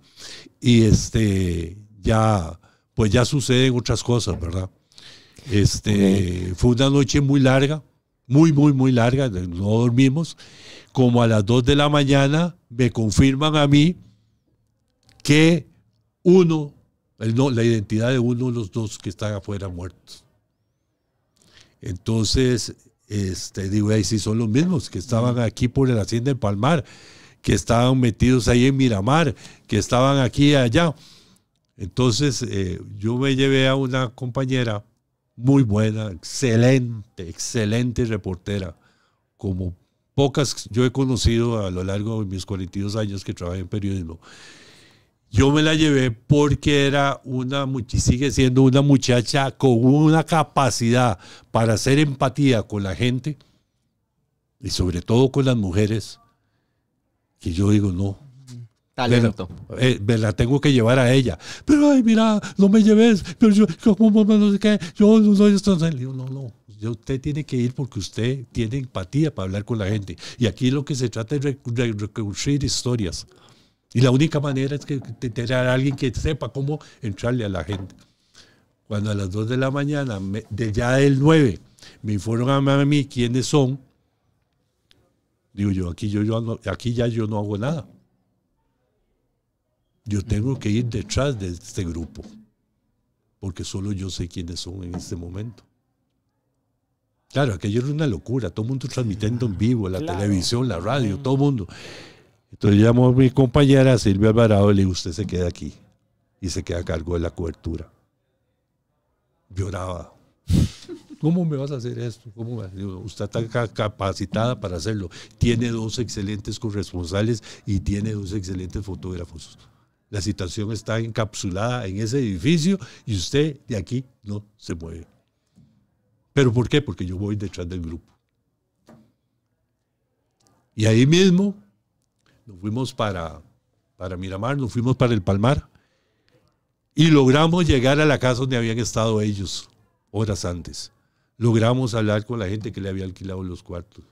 Speaker 3: y este ya pues ya suceden otras cosas, ¿verdad? Este fue una noche muy larga, muy muy muy larga, no dormimos. Como a las 2 de la mañana me confirman a mí que uno, la identidad de uno de los dos que están afuera muertos. Entonces, este, digo, ahí sí son los mismos que estaban aquí por el hacienda del Palmar, que estaban metidos ahí en Miramar, que estaban aquí y allá. Entonces, eh, yo me llevé a una compañera muy buena, excelente, excelente reportera, como pocas yo he conocido a lo largo de mis 42 años que trabajé en periodismo. Yo me la llevé porque era una, sigue siendo una muchacha con una capacidad para hacer empatía con la gente y sobre todo con las mujeres, que yo digo, no. Talento. Eh, me la, tengo que llevar a ella. Pero, ay, mira, no me lleves, pero yo, no sé qué, yo no soy esto. No, no, no. Usted tiene que ir porque usted tiene empatía para hablar con la gente. Y aquí lo que se trata es recurrir historias. Y la única manera es que tener a alguien que sepa cómo entrarle a la gente. Cuando a las 2 de la mañana, de ya del 9, me informan a mí quiénes son, digo yo, aquí, yo, aquí ya yo no hago nada. Yo tengo que ir detrás de este grupo, porque solo yo sé quiénes son en este momento. Claro, aquello era una locura, todo el mundo transmitiendo en vivo, la televisión, la radio, todo el mundo. Entonces llamo a mi compañera Silvia Alvarado y le digo, usted se queda aquí y se queda a cargo de la cobertura. Lloraba. ¿Cómo me vas a hacer esto? ¿Cómo usted está capacitada para hacerlo. Tiene dos excelentes corresponsales y tiene dos excelentes fotógrafos. La situación está encapsulada en ese edificio y usted de aquí no se mueve. ¿Pero por qué? Porque yo voy detrás del grupo. Y ahí mismo nos fuimos para, para Miramar, nos fuimos para el Palmar y logramos llegar a la casa donde habían estado ellos horas antes. Logramos hablar con la gente que le había alquilado los cuartos.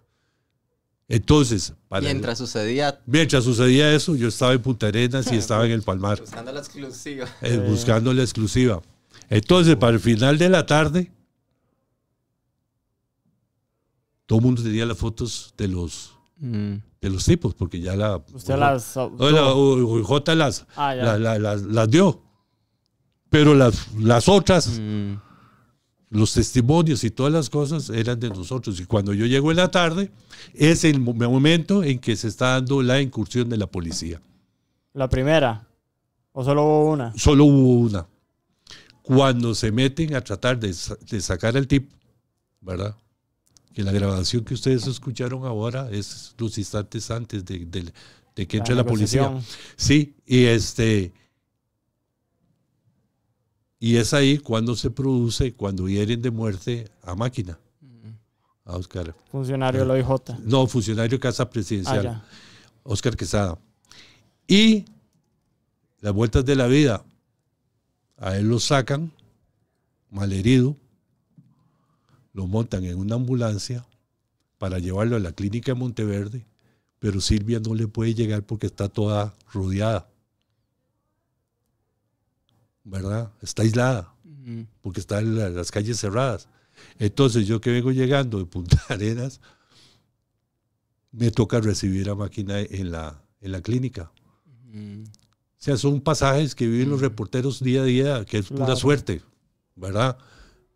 Speaker 3: Entonces, mientras sucedía mientras sucedía eso, yo estaba en Punta Arenas y estaba en el Palmar. Buscando
Speaker 1: la exclusiva. Eh, buscando
Speaker 3: la exclusiva. Entonces, para el final de la tarde, todo el mundo tenía las fotos de los Mm. De los tipos, porque ya la. Usted las. la las, las, dio. Pero las, las otras, mm. los testimonios y todas las cosas eran de nosotros. Y cuando yo llego en la tarde, es el momento en que se está dando la incursión de la policía.
Speaker 2: ¿La primera? ¿O solo hubo una?
Speaker 3: Solo hubo una. Cuando se meten a tratar de, sacar al tipo, ¿verdad? que la grabación que ustedes escucharon ahora es los instantes antes de, que entre la, policía. Sí, y este... Y es ahí cuando se produce, cuando hieren de muerte a máquina. A Oscar. Funcionario de la OIJ. No, funcionario de Casa Presidencial. Ah, Oscar Quesada. Y las vueltas de la vida. A él lo sacan, malherido, lo montan en una ambulancia para llevarlo a la clínica de Monteverde, pero Silvia no le puede llegar porque está toda rodeada. ¿Verdad? Está aislada, porque están las calles cerradas. Entonces yo que vengo llegando de Punta Arenas, me toca recibir a máquina en la, en la clínica. O sea, son pasajes que viven los reporteros día a día, que es pura suerte, ¿verdad?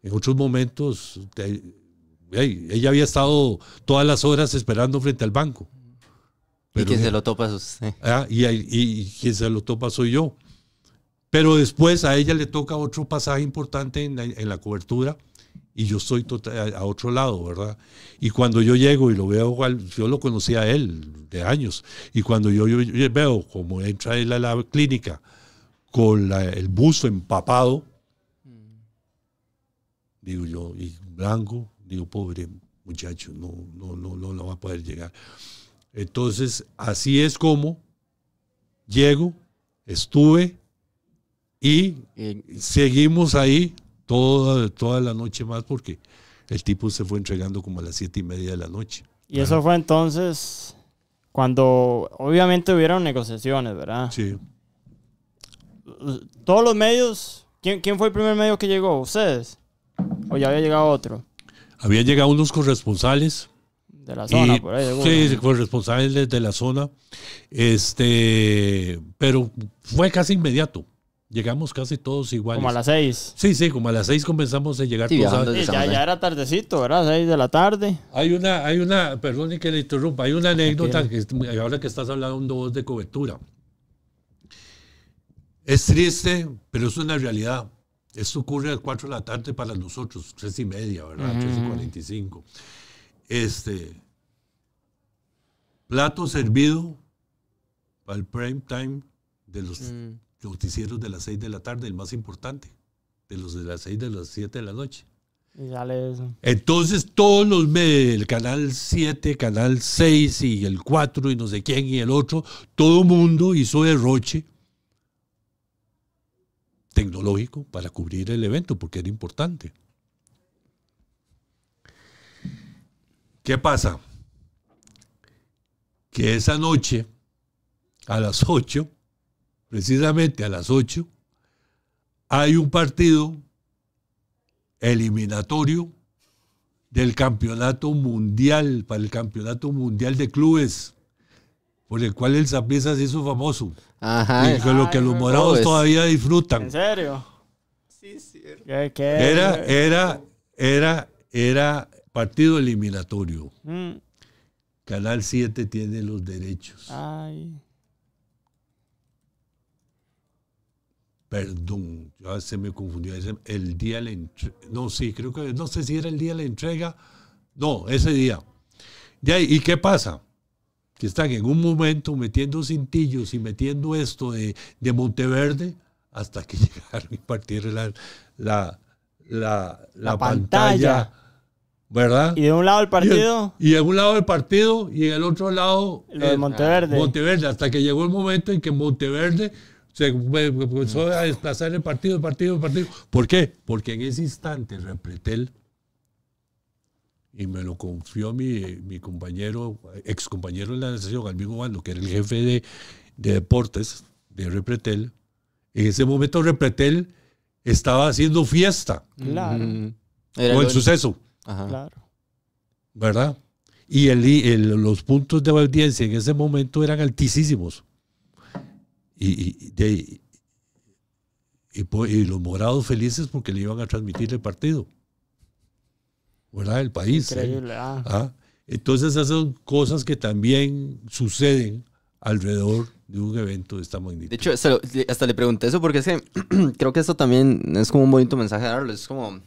Speaker 3: En otros momentos, ella había estado todas las horas esperando frente al banco. y quien se lo topa ah, y, quien se lo topa soy yo. Pero después a ella le toca otro pasaje importante en la, cobertura y yo estoy tota, a, otro lado, ¿verdad? Y cuando yo llego y lo veo, yo lo conocí a él de años, y cuando yo, veo como entra él a la clínica con el buzo empapado, digo yo, y blanco, digo, pobre muchacho, no, no, no, no, lo va a poder llegar. Entonces, así es como llego, estuve y seguimos ahí toda, toda la noche más porque el tipo se fue entregando como a las siete y media de la noche.
Speaker 2: Y eso fue entonces cuando obviamente hubieron negociaciones, ¿verdad? Sí. Todos los medios, ¿quién, quién fue el primer medio que llegó? ¿Ustedes? ¿O ya había llegado otro?
Speaker 3: Había llegado unos corresponsales. De la zona, por ahí. Sí, corresponsales de la zona. Este, pero fue casi inmediato. Llegamos casi todos iguales. Como a las seis. Sí, sí, como a las seis comenzamos a llegar. ya,
Speaker 2: era tardecito, ¿verdad? Seis de la tarde.
Speaker 3: Hay una, hay una, perdón que le interrumpa, hay una anécdota que ahora que estás hablando vos de cobertura. Es triste, pero es una realidad. Esto ocurre a las 4 de la tarde para nosotros, 3 y media, ¿verdad? 3 y 45. Este, plato servido para el prime time de los mm. noticieros de las 6 de la tarde, el más importante, de los de las 6 de las 7 de la noche. Y eso. Entonces todos los medios, el canal 7, canal 6 y el 4 y no sé quién y el otro, todo mundo hizo derroche tecnológico para cubrir el evento, porque era importante. ¿Qué pasa? Que esa noche, a las 8, precisamente a las 8, hay un partido eliminatorio del campeonato mundial, para el campeonato mundial de clubes por el cual el Zapisa se hizo famoso. Y con lo que los morados pues. todavía disfrutan. ¿En
Speaker 2: serio? Sí, sí. Era,
Speaker 3: era, era, era partido eliminatorio. Mm. Canal 7 tiene los derechos.
Speaker 2: Ay.
Speaker 3: Perdón, ya se me confundió. El día de la entrega. No, sí, creo que. No sé si era el día de la entrega. No, ese día. ¿Y qué pasa? que están en un momento metiendo cintillos y metiendo esto de, Monteverde hasta que llegaron y partieron la, la, pantalla, ¿Verdad? Y de un lado el partido. Y, de un lado el partido y en el otro lado. de eh, Monteverde. Monteverde, hasta que llegó el momento en que Monteverde se comenzó a desplazar el partido, el partido, el partido. ¿Por qué? Porque en ese instante Repretel y me lo confió mi, compañero, ex compañero en la asociación mismo que era el jefe de, deportes de Repretel. En ese momento Repretel estaba haciendo fiesta. Claro. Mm. con el, suceso. Claro. ¿Verdad? Y el, los puntos de audiencia en ese momento eran altísimos. y, y, los morados felices porque le iban a transmitir el partido. ¿verdad? del país. ¿eh? Ah. Ah. Entonces esas son cosas que también suceden alrededor de un evento de esta magnitud. De
Speaker 1: hecho, hasta, le pregunté eso porque es que creo que esto también es como un bonito mensaje Es como,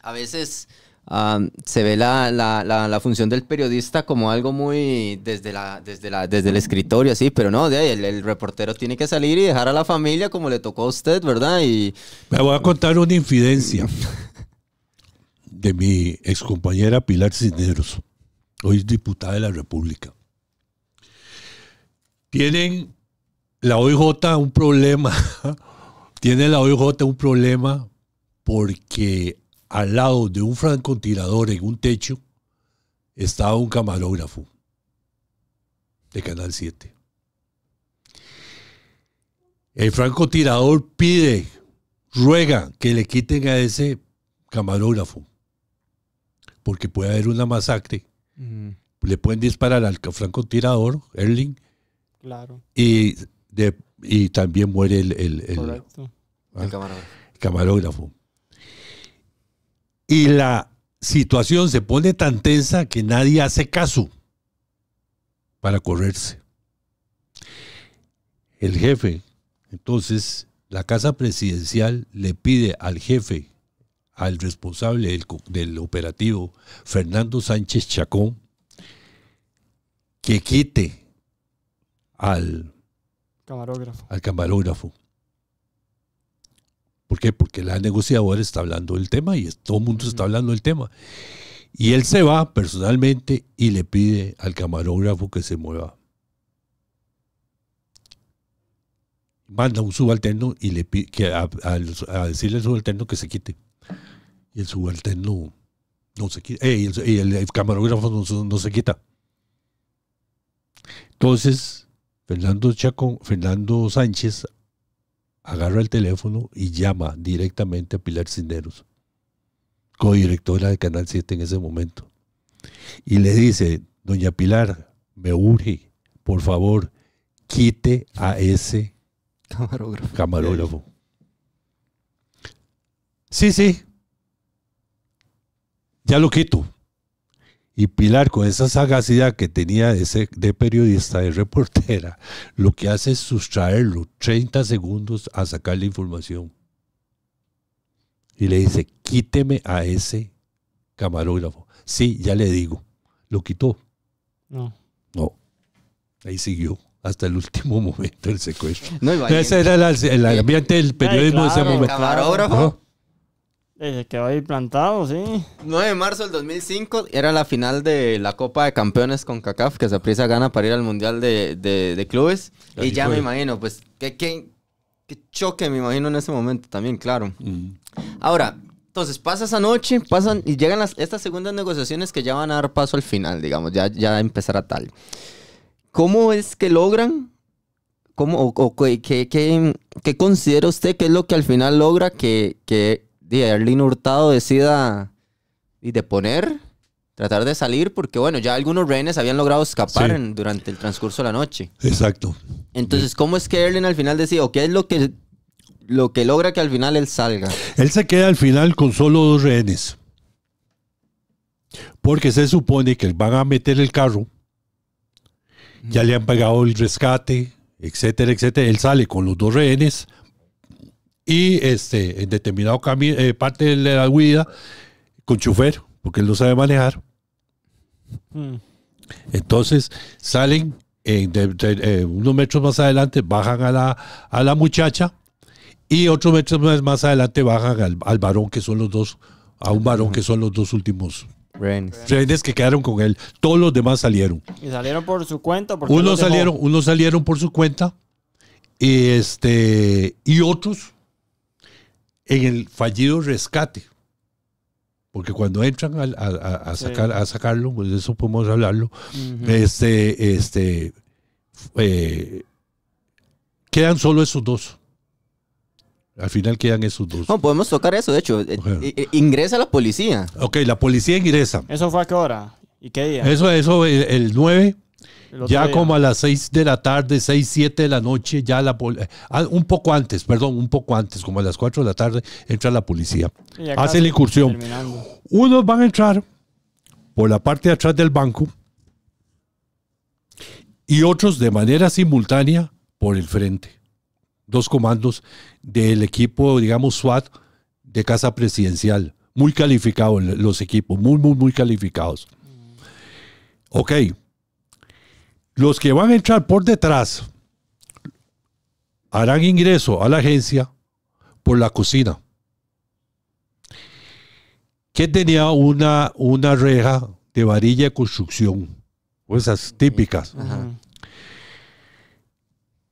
Speaker 1: a veces ah, se ve la, función del periodista como algo muy desde, la, desde, la, desde el escritorio, así, pero no, de ahí, el, reportero tiene que salir y dejar a la familia como le tocó a usted, ¿verdad? Y...
Speaker 3: Me voy a contar una infidencia. de mi excompañera Pilar Cisneros, hoy diputada de la República. Tienen la OIJ un problema, tiene la OIJ un problema porque al lado de un francotirador en un techo estaba un camarógrafo de Canal 7. El francotirador pide, ruega que le quiten a ese camarógrafo porque puede haber una masacre. Le pueden disparar al francotirador, Erling. Claro. Y, y también muere ah, el, camarógrafo. Y la situación se pone tan tensa que nadie hace caso para correrse. El jefe, entonces, la casa presidencial le pide al jefe al responsable del, operativo, Fernando Sánchez Chacón, que quite al camarógrafo. ¿Por qué? Porque la negociadora está hablando del tema y todo el mundo está hablando del tema. Y él se va personalmente y le pide al camarógrafo que se mueva. Manda un subalterno y le pide a, a decirle al subalterno que se quite. Y el subalterno no, se quita. y, el, camarógrafo no, se quita. Entonces, Fernando, Fernando Sánchez agarra el teléfono y llama directamente a Pilar co codirectora del Canal 7 en ese momento. Y le dice, doña Pilar, me urge, por favor, quite a ese
Speaker 2: camarógrafo.
Speaker 3: Sí, sí, ya lo quito. Y Pilar, con esa sagacidad que tenía ese, de periodista, de reportera, lo que hace es sustraerlo 30 segundos a sacar la información. Y le dice, quíteme a ese camarógrafo. Sí, ya le digo. Lo quitó. No. No. Ahí siguió hasta el último momento el secuestro. No, Ese era el ambiente del periodismo de ese momento. Camarógrafo
Speaker 2: va eh, quedó ahí plantado, sí. 9 de
Speaker 1: marzo del 2005 era la final de la Copa de Campeones con CACAF, que aprisa gana para ir al Mundial de, Clubes. y ya me imagino, pues, qué, choque me imagino en ese momento también, claro. Mm. Ahora, entonces pasa esa noche, pasan y llegan estas segundas negociaciones que ya van a dar paso al final, digamos, ya, ya empezar a tal. ¿Cómo es que logran ¿Cómo, o, qué, considera usted que es lo que al final logra que, que y Erlin Hurtado decida y de poner, tratar de salir, porque bueno, ya algunos rehenes habían logrado escapar durante el transcurso de la noche. Exacto. Entonces, ¿cómo es que Erlin al final decide, o qué es lo que, lo que logra que al final él salga?
Speaker 3: Él se queda al final con solo dos rehenes. Porque se supone que van a meter el carro, ya le han pagado el rescate, etcétera, etcétera. Él sale con los dos rehenes y este, en determinado camino, eh, parte de la huida con chofer, porque él no sabe manejar. Mm. Entonces salen eh, unos metros más adelante, bajan a la, a la muchacha y otros metros más, adelante bajan al, varón, que son los dos, a un varón que son los dos últimos. Rehenes. que quedaron con él. Todos los demás salieron.
Speaker 2: ¿Y salieron por su cuenta? Unos salieron,
Speaker 3: salieron por su cuenta este, y otros en el fallido rescate. Porque cuando entran a, sacar, a sacarlo, pues de eso podemos hablarlo, este, este, eh, quedan solo esos dos. Al final quedan esos dos.
Speaker 1: No, podemos tocar eso, de hecho. Eh, eh, ingresa la policía.
Speaker 3: Ok, la policía ingresa.
Speaker 2: ¿Eso fue a qué hora? ¿Y qué día? Eso,
Speaker 3: eso el, el 9 ya como a las 6 de la tarde, 6, 7 de la noche, ya la eh, ah, un poco antes, perdón, un poco antes, como a las 4 de la tarde, entra la policía. Hace la incursión. Unos van a entrar por la parte de atrás del banco y otros de manera simultánea por el frente. Dos comandos del equipo, digamos, SWAT de Casa Presidencial. Muy calificados los equipos, muy, muy, muy calificados. Ok, los que van a entrar por detrás harán ingreso a la agencia por la cocina, que tenía una, una reja de varilla de construcción, esas típicas,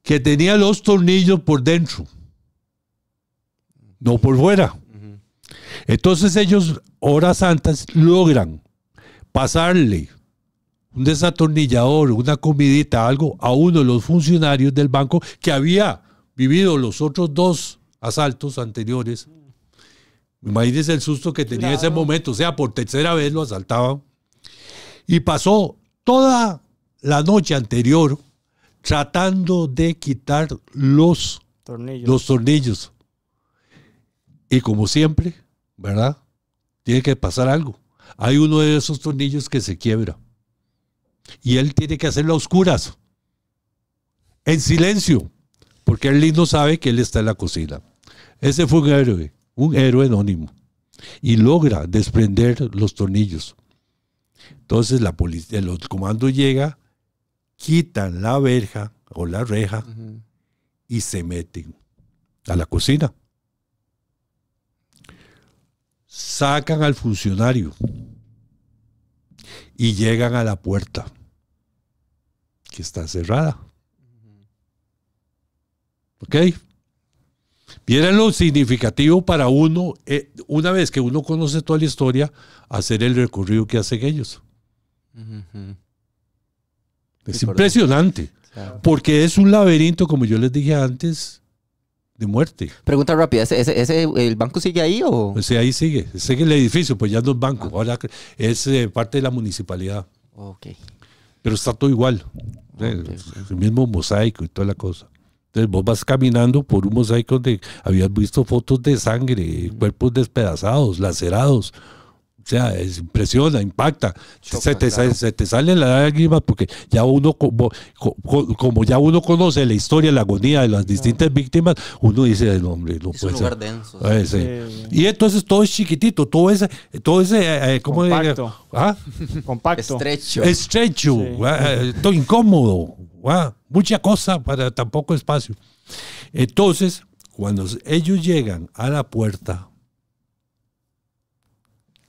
Speaker 3: que tenía los tornillos por dentro, no por fuera. Entonces ellos, horas santas logran pasarle un desatornillador, una comidita, algo, a uno de los funcionarios del banco que había vivido los otros dos asaltos anteriores. Imagínense el susto que tenía en ese momento, o sea, por tercera vez lo asaltaban. Y pasó toda la noche anterior tratando de quitar los Los tornillos. Y como siempre, ¿verdad? Tiene que pasar algo. Hay uno de esos tornillos que se quiebra. Y él tiene que hacerlo a oscuras, en silencio, porque él no sabe que él está en la cocina. Ese fue un héroe, un héroe anónimo. Y logra desprender los tornillos. Entonces la policía, el comando llega, quitan la verja o la reja y se meten a la cocina. Sacan al funcionario y llegan a la puerta que está cerrada. ¿Ok? Miren lo significativo para uno, eh, una vez que uno conoce toda la historia, hacer el recorrido que hacen ellos. Es impresionante, porque es un laberinto, como yo les dije antes, muerte. Pregunta rápida, ¿ese, ese, el banco sigue ahí o...? sí, ahí sigue, sigue el edificio, pues ya no es banco, ah. ahora es eh, parte de la municipalidad. Ok. Pero está todo igual, eh, el mismo mosaico y toda la cosa. Entonces vos vas caminando por un mosaico donde habías visto fotos de sangre, mm. cuerpos despedazados, lacerados. O sea, es, impresiona, impacta. se, te, sale la salen las lágrimas porque ya uno, como, ya uno conoce la historia, la agonía de las distintas víctimas, uno dice el nombre. No es un lugar denso. Ah, y entonces todo es chiquitito, todo ese, todo ese eh, eh, Compacto. ¿Ah? Compacto. Estrecho. Estrecho, ah, todo incómodo, mucha cosa para tan poco espacio. Entonces, cuando ellos llegan a la puerta,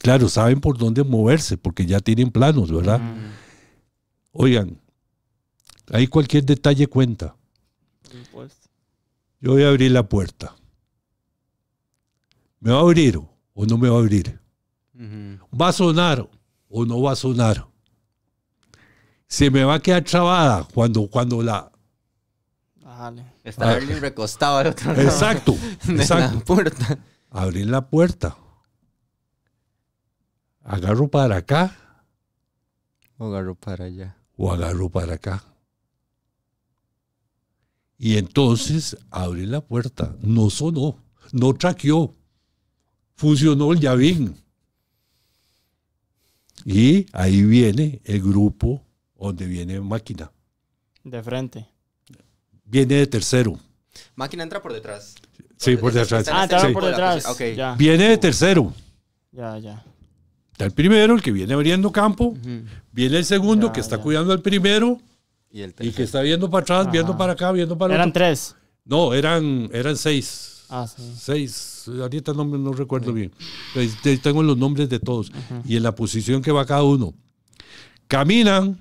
Speaker 3: Claro, saben por dónde moverse, porque ya tienen planos, ¿verdad? Oigan, ahí cualquier detalle cuenta. Yo voy a abrir la puerta. ¿Me va a abrir o no me va a abrir? ¿Va a sonar o no va a sonar? Se me va a quedar trabada cuando, cuando la...
Speaker 2: Dale. Está ah, recostado otro Exacto, exacto.
Speaker 3: Abrir la puerta agarro para acá.
Speaker 1: O agarro para allá.
Speaker 3: O agarro para acá. Y entonces abre la puerta. No sonó, no traqueó. Funcionó el llavín. Y ahí viene el grupo donde viene máquina.
Speaker 2: De frente.
Speaker 3: Viene de tercero.
Speaker 2: Máquina entra por detrás.
Speaker 3: Sí, por detrás. Ah, entra por detrás. Viene de tercero. Ya, ya. Está el primero, el que viene abriendo campo. Viene el segundo, que está cuidando al primero. Y, el que está viendo para atrás, viendo para acá, viendo para ¿Eran tres? No, eran, eran seis. Ah, sí. Seis. Ahorita no, no recuerdo bien. Tengo los nombres de todos. Y en la posición que va cada uno. Caminan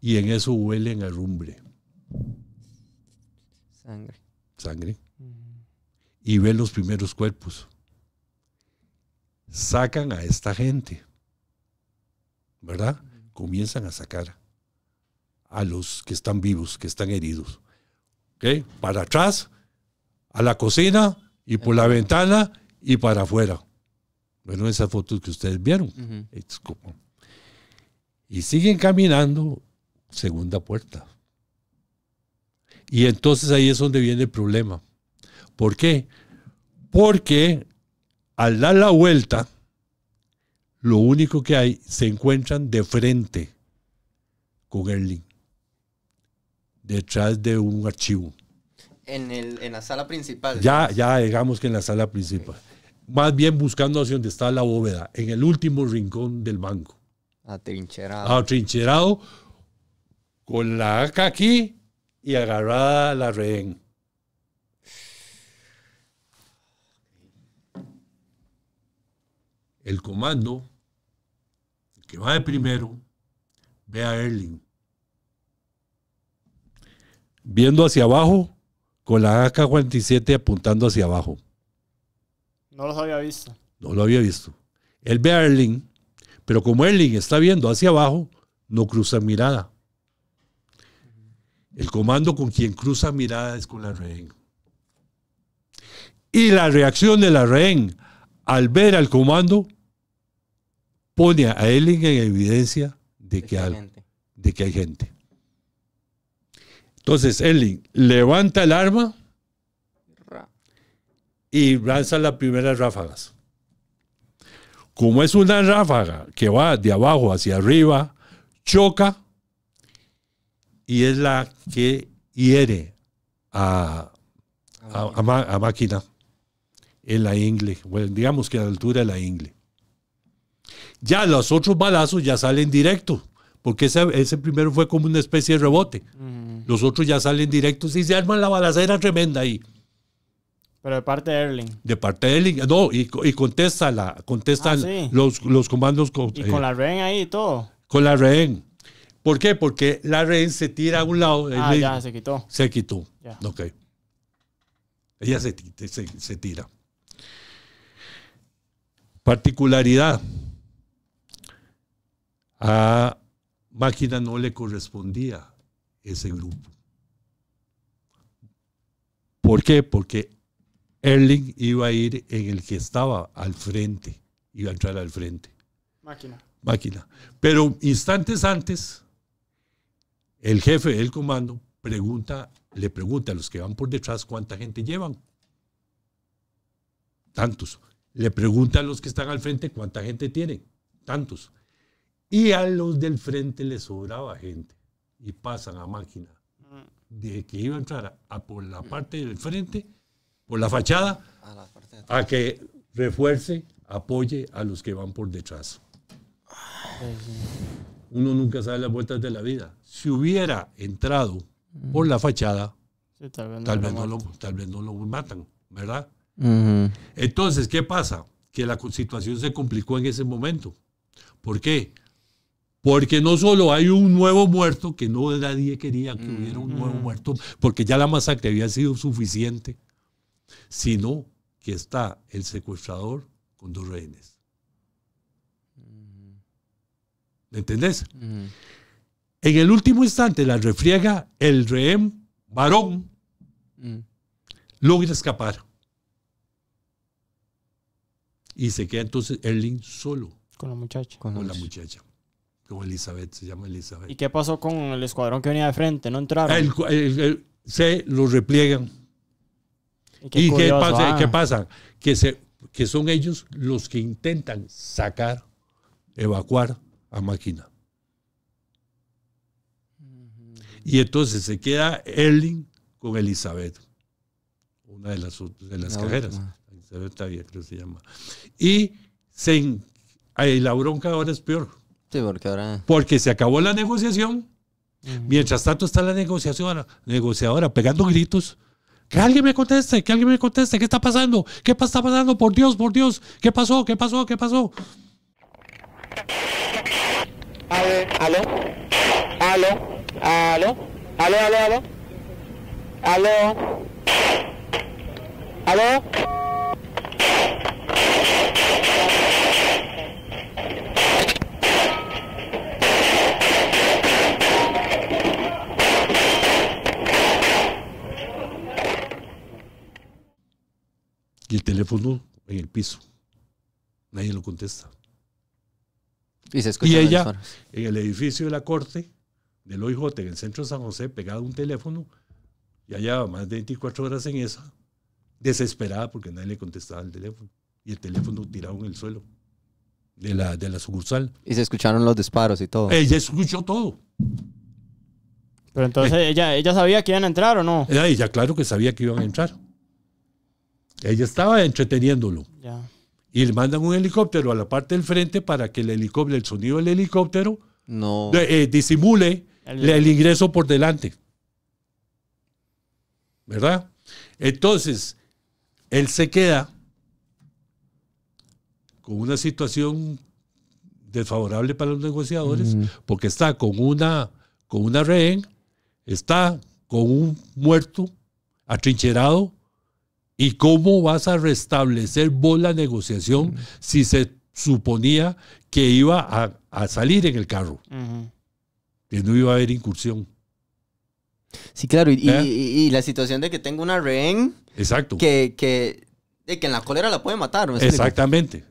Speaker 3: y en eso huelen a rumbre. Sangre. Sangre. Y ven los primeros cuerpos sacan a esta gente, ¿verdad? Comienzan a sacar a los que están vivos, que están heridos. ¿Ok? Para atrás, a la cocina y por la ventana y para afuera. Bueno, esas fotos que ustedes vieron. Y siguen caminando, segunda puerta. Y entonces ahí es donde viene el problema. ¿Por qué? Porque al dar la vuelta, lo único que hay, se encuentran de frente con Erling, detrás de un archivo.
Speaker 1: En, la sala principal. Ya,
Speaker 3: ya, digamos que en la sala principal. Más bien buscando hacia donde está la bóveda, en el último rincón del banco. Atrincherado. Atrincherado, con la AK aquí y agarrada la rehén. el comando que va de primero ve a Erling. Viendo hacia abajo, con la AK-47 apuntando hacia abajo.
Speaker 2: No los había visto.
Speaker 3: No lo había visto. Él ve a Erling, pero como Erling está viendo hacia abajo, no cruza mirada. El comando con quien cruza mirada es con la rehén. Y la reacción de la rehén al ver al comando, pone a Elling en evidencia de que, hay, gente. Entonces Elling levanta el arma y lanza las primeras ráfagas. Como es una ráfaga que va de abajo hacia arriba, choca y es la que hiere a máquina en la ingle, bueno, digamos que a la altura de la ingle. Ya los otros balazos ya salen directo, porque ese, primero fue como una especie de rebote. Mm. Los otros ya salen directos y se arma la balacera tremenda ahí.
Speaker 2: Pero de parte de Erling.
Speaker 3: De parte de Erling. No, y, contesta la, contestan ah, los, comandos. Con, y con eh, la
Speaker 2: rehén ahí y todo.
Speaker 3: Con la rehén. ¿Por qué? Porque la rehén se tira a un lado. Ah, ya, se quitó. Se quitó. Ok. Ella se, se tira. Particularidad. A Máquina no le correspondía ese grupo. ¿Por qué? Porque Erling iba a ir en el que estaba al frente, iba a entrar al frente. Máquina. Máquina. Pero instantes antes, el jefe del comando pregunta, le pregunta a los que van por detrás cuánta gente llevan. Tantos le pregunta a los que están al frente cuánta gente tiene, tantos. Y a los del frente les sobraba gente y pasan a máquina mm. de que iba a entrar por la parte del frente, por la fachada, a, que refuerce, apoye a los que van por detrás. Uno nunca sabe las vueltas de la vida. Si hubiera entrado por la fachada, tal, vez tal vez no lo matan, ¿verdad? Entonces, ¿qué pasa? Que la situación se complicó en ese momento. ¿Por qué? Porque no solo hay un nuevo muerto, que no nadie quería que hubiera un nuevo muerto, porque ya la masacre había sido suficiente, sino que está el secuestrador con dos rehenes. ¿Me entendés?
Speaker 2: En
Speaker 3: el último instante, la refriega, el rehén varón mm. logra escapar. Y se queda entonces Erling solo. Con la muchacha. Con, la muchacha. Con Elizabeth, se llama Elizabeth.
Speaker 2: ¿Y qué pasó con el escuadrón que venía de frente?
Speaker 3: ¿No entraron? se lo repliegan. ¿Y ah. qué, pasa? Que, se, que son ellos los que intentan sacar, evacuar a máquina. Y entonces se queda Erling con Elizabeth, una de las, de las creo se llama. Y se, ah, la bronca ahora es peor. Sí, porque ahora. Porque se acabó la negociación. Mientras tanto está la negociación, negociadora pegando gritos. Que alguien me conteste, que alguien me conteste, ¿qué está pasando? ¿Qué está pasando? Por Dios, por Dios, ¿qué pasó? ¿Qué pasó? ¿Qué pasó?
Speaker 2: Aló, aló, aló, aló, aló, aló, aló, aló.
Speaker 3: Y el teléfono en el piso. Nadie lo contesta. Y, se ella, en el edificio de la corte del OIJ, en el centro de San José, pegado un teléfono, y allá más de 24 horas en esa, desesperada porque nadie le contestaba el teléfono y el teléfono tirado en el suelo de la, de la
Speaker 1: sucursal. Y se escucharon los disparos y todo. Ella
Speaker 3: escuchó todo. Pero entonces eh. ella, ella sabía que iban a entrar o no. Ella, claro que sabía que iban a entrar. Ella estaba entreteniéndolo. Y le mandan un helicóptero a la parte del frente para que el el sonido del helicóptero, no. Eh, disimule el ingreso por delante. ¿Verdad? Entonces, él se queda una situación desfavorable para los negociadores, porque está con una, con una rehén, está con un muerto atrincherado, ¿y cómo vas a restablecer vos la negociación si se suponía que iba a, salir en el carro? Que no iba a haber incursión.
Speaker 1: Sí, claro, y, ¿Eh? la situación de que tengo una rehén. Exacto. Que, que, que en la cólera la puede matar.
Speaker 3: Exactamente.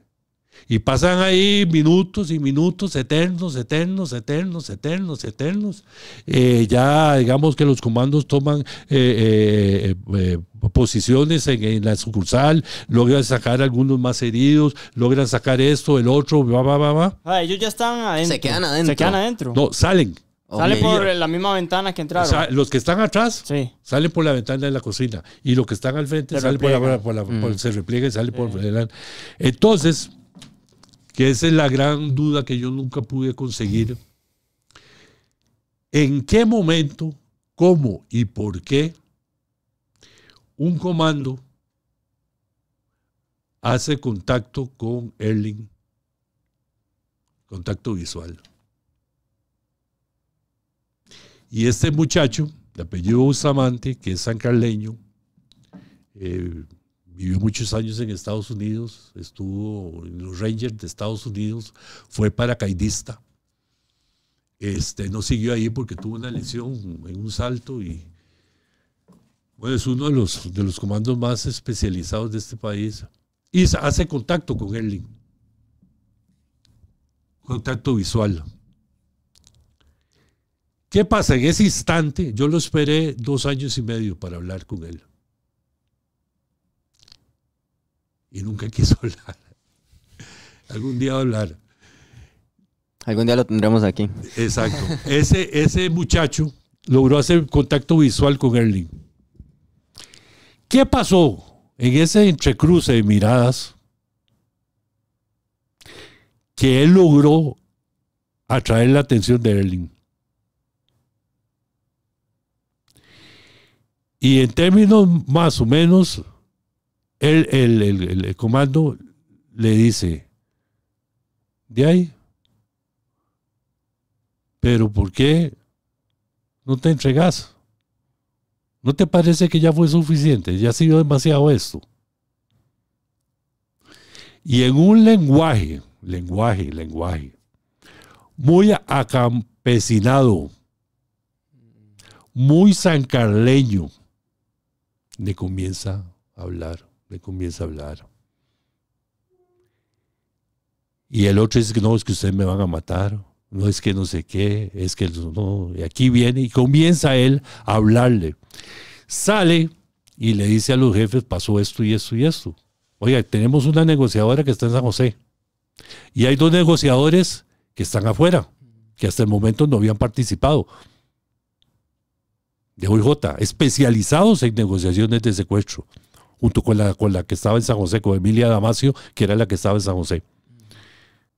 Speaker 3: Y pasan ahí minutos y minutos eternos, eternos, eternos, eternos, eternos. Eh, ya digamos que los comandos toman eh, eh, posiciones en, la sucursal, logran sacar algunos más heridos, logran sacar esto, el otro, va, va, va, va.
Speaker 2: Ah, ellos ya están adentro. Se quedan adentro.
Speaker 3: No, salen. Salen por
Speaker 2: la misma ventana que entraron.
Speaker 3: los que están atrás salen por la ventana de la cocina y los que están al frente se salen por por mm. se repliegan salen por Entonces, esa es la gran duda que yo nunca pude conseguir. ¿En qué momento, cómo y por qué un comando hace contacto con Erling? Contacto visual. Y este muchacho, de apellido Bustamante, que es sancarleño, eh, vivió muchos años en Estados Unidos, estuvo en los Rangers de Estados Unidos, fue paracaidista. Este, no siguió ahí porque tuvo una lesión en un salto y es uno de los, de los comandos más especializados de este país. Y hace contacto con Erling. Contacto visual. ¿Qué pasa? En ese instante, yo lo esperé dos años y medio para hablar con él. y nunca quiso hablar. Algún día hablar.
Speaker 1: Algún día lo tendremos aquí.
Speaker 3: Exacto. Ese, ese muchacho logró hacer contacto visual con Erling. ¿Qué pasó en ese entrecruce de miradas? Que él logró atraer la atención de Erling. Y en términos más o menos el, comando le dice, de ahí, pero ¿por qué no te entregas? ¿No te parece que ya fue suficiente? Ya ha sido demasiado esto. Y en un lenguaje, lenguaje, lenguaje, muy acampesinado, muy sancarleño, le comienza a hablar le comienza a hablar. Y el otro dice, que no, es que ustedes me van a matar, no es que no sé qué, es que no. Y aquí viene y comienza él a hablarle. Sale y le dice a los jefes, pasó esto y esto y esto. Oiga, tenemos una negociadora que está en San José. Y hay dos negociadores que están afuera, que hasta el momento no habían participado. De OIJ, especializados en negociaciones de secuestro junto con la, con la que estaba en San José, con Emilia Damasio, que era la que estaba en San José.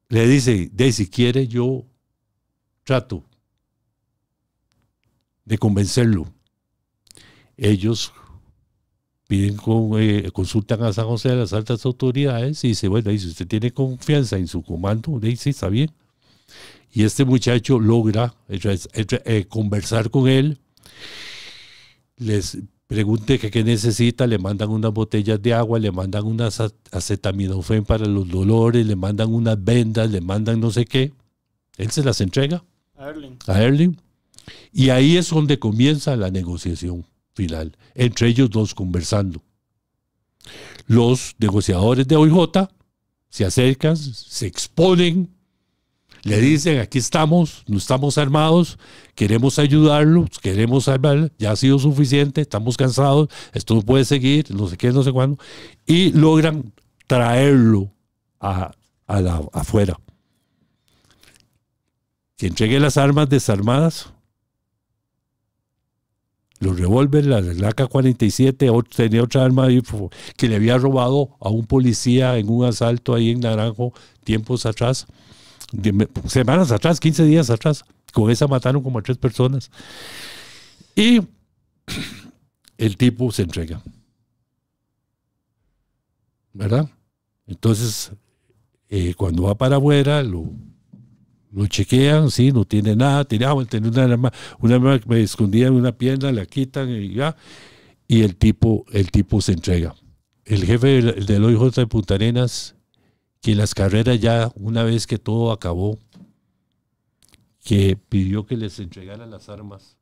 Speaker 3: Le dice, de si quiere yo trato de convencerlo. Ellos piden eh, consultan a San José a las altas autoridades y dice, bueno, dice, usted tiene confianza en su comando, dice, está bien. Y este muchacho logra eh, conversar con él, les Pregunte que qué necesita, le mandan unas botellas de agua, le mandan unas acetaminofén para los dolores, le mandan unas vendas, le mandan no sé qué. Él se las entrega a Erling. A Erling. Y ahí es donde comienza la negociación final, entre ellos dos conversando. Los negociadores de OIJ se acercan, se exponen, le dicen, aquí estamos, no estamos armados, queremos ayudarlos, queremos salvar, ya ha sido suficiente, estamos cansados, esto no puede seguir, no sé qué, no sé cuándo, y logran traerlo a, la, afuera. Que entregue las armas desarmadas, los revólveres, la, la AK-47, tenía otra arma que le había robado a un policía en un asalto ahí en Naranjo tiempos atrás semanas atrás, 15 días atrás. Con esa mataron como a tres personas. Y el tipo se entrega. ¿Verdad? Entonces, eh, cuando va para afuera, lo, lo chequean, sí, no tiene nada, ah, tenía, una arma, una que me escondía en una pierna, la quitan y ya, y el tipo, el tipo se entrega. El jefe del, del OIJ de Punta Arenas que las carreras ya, una vez que todo acabó, que pidió que les entregaran las armas,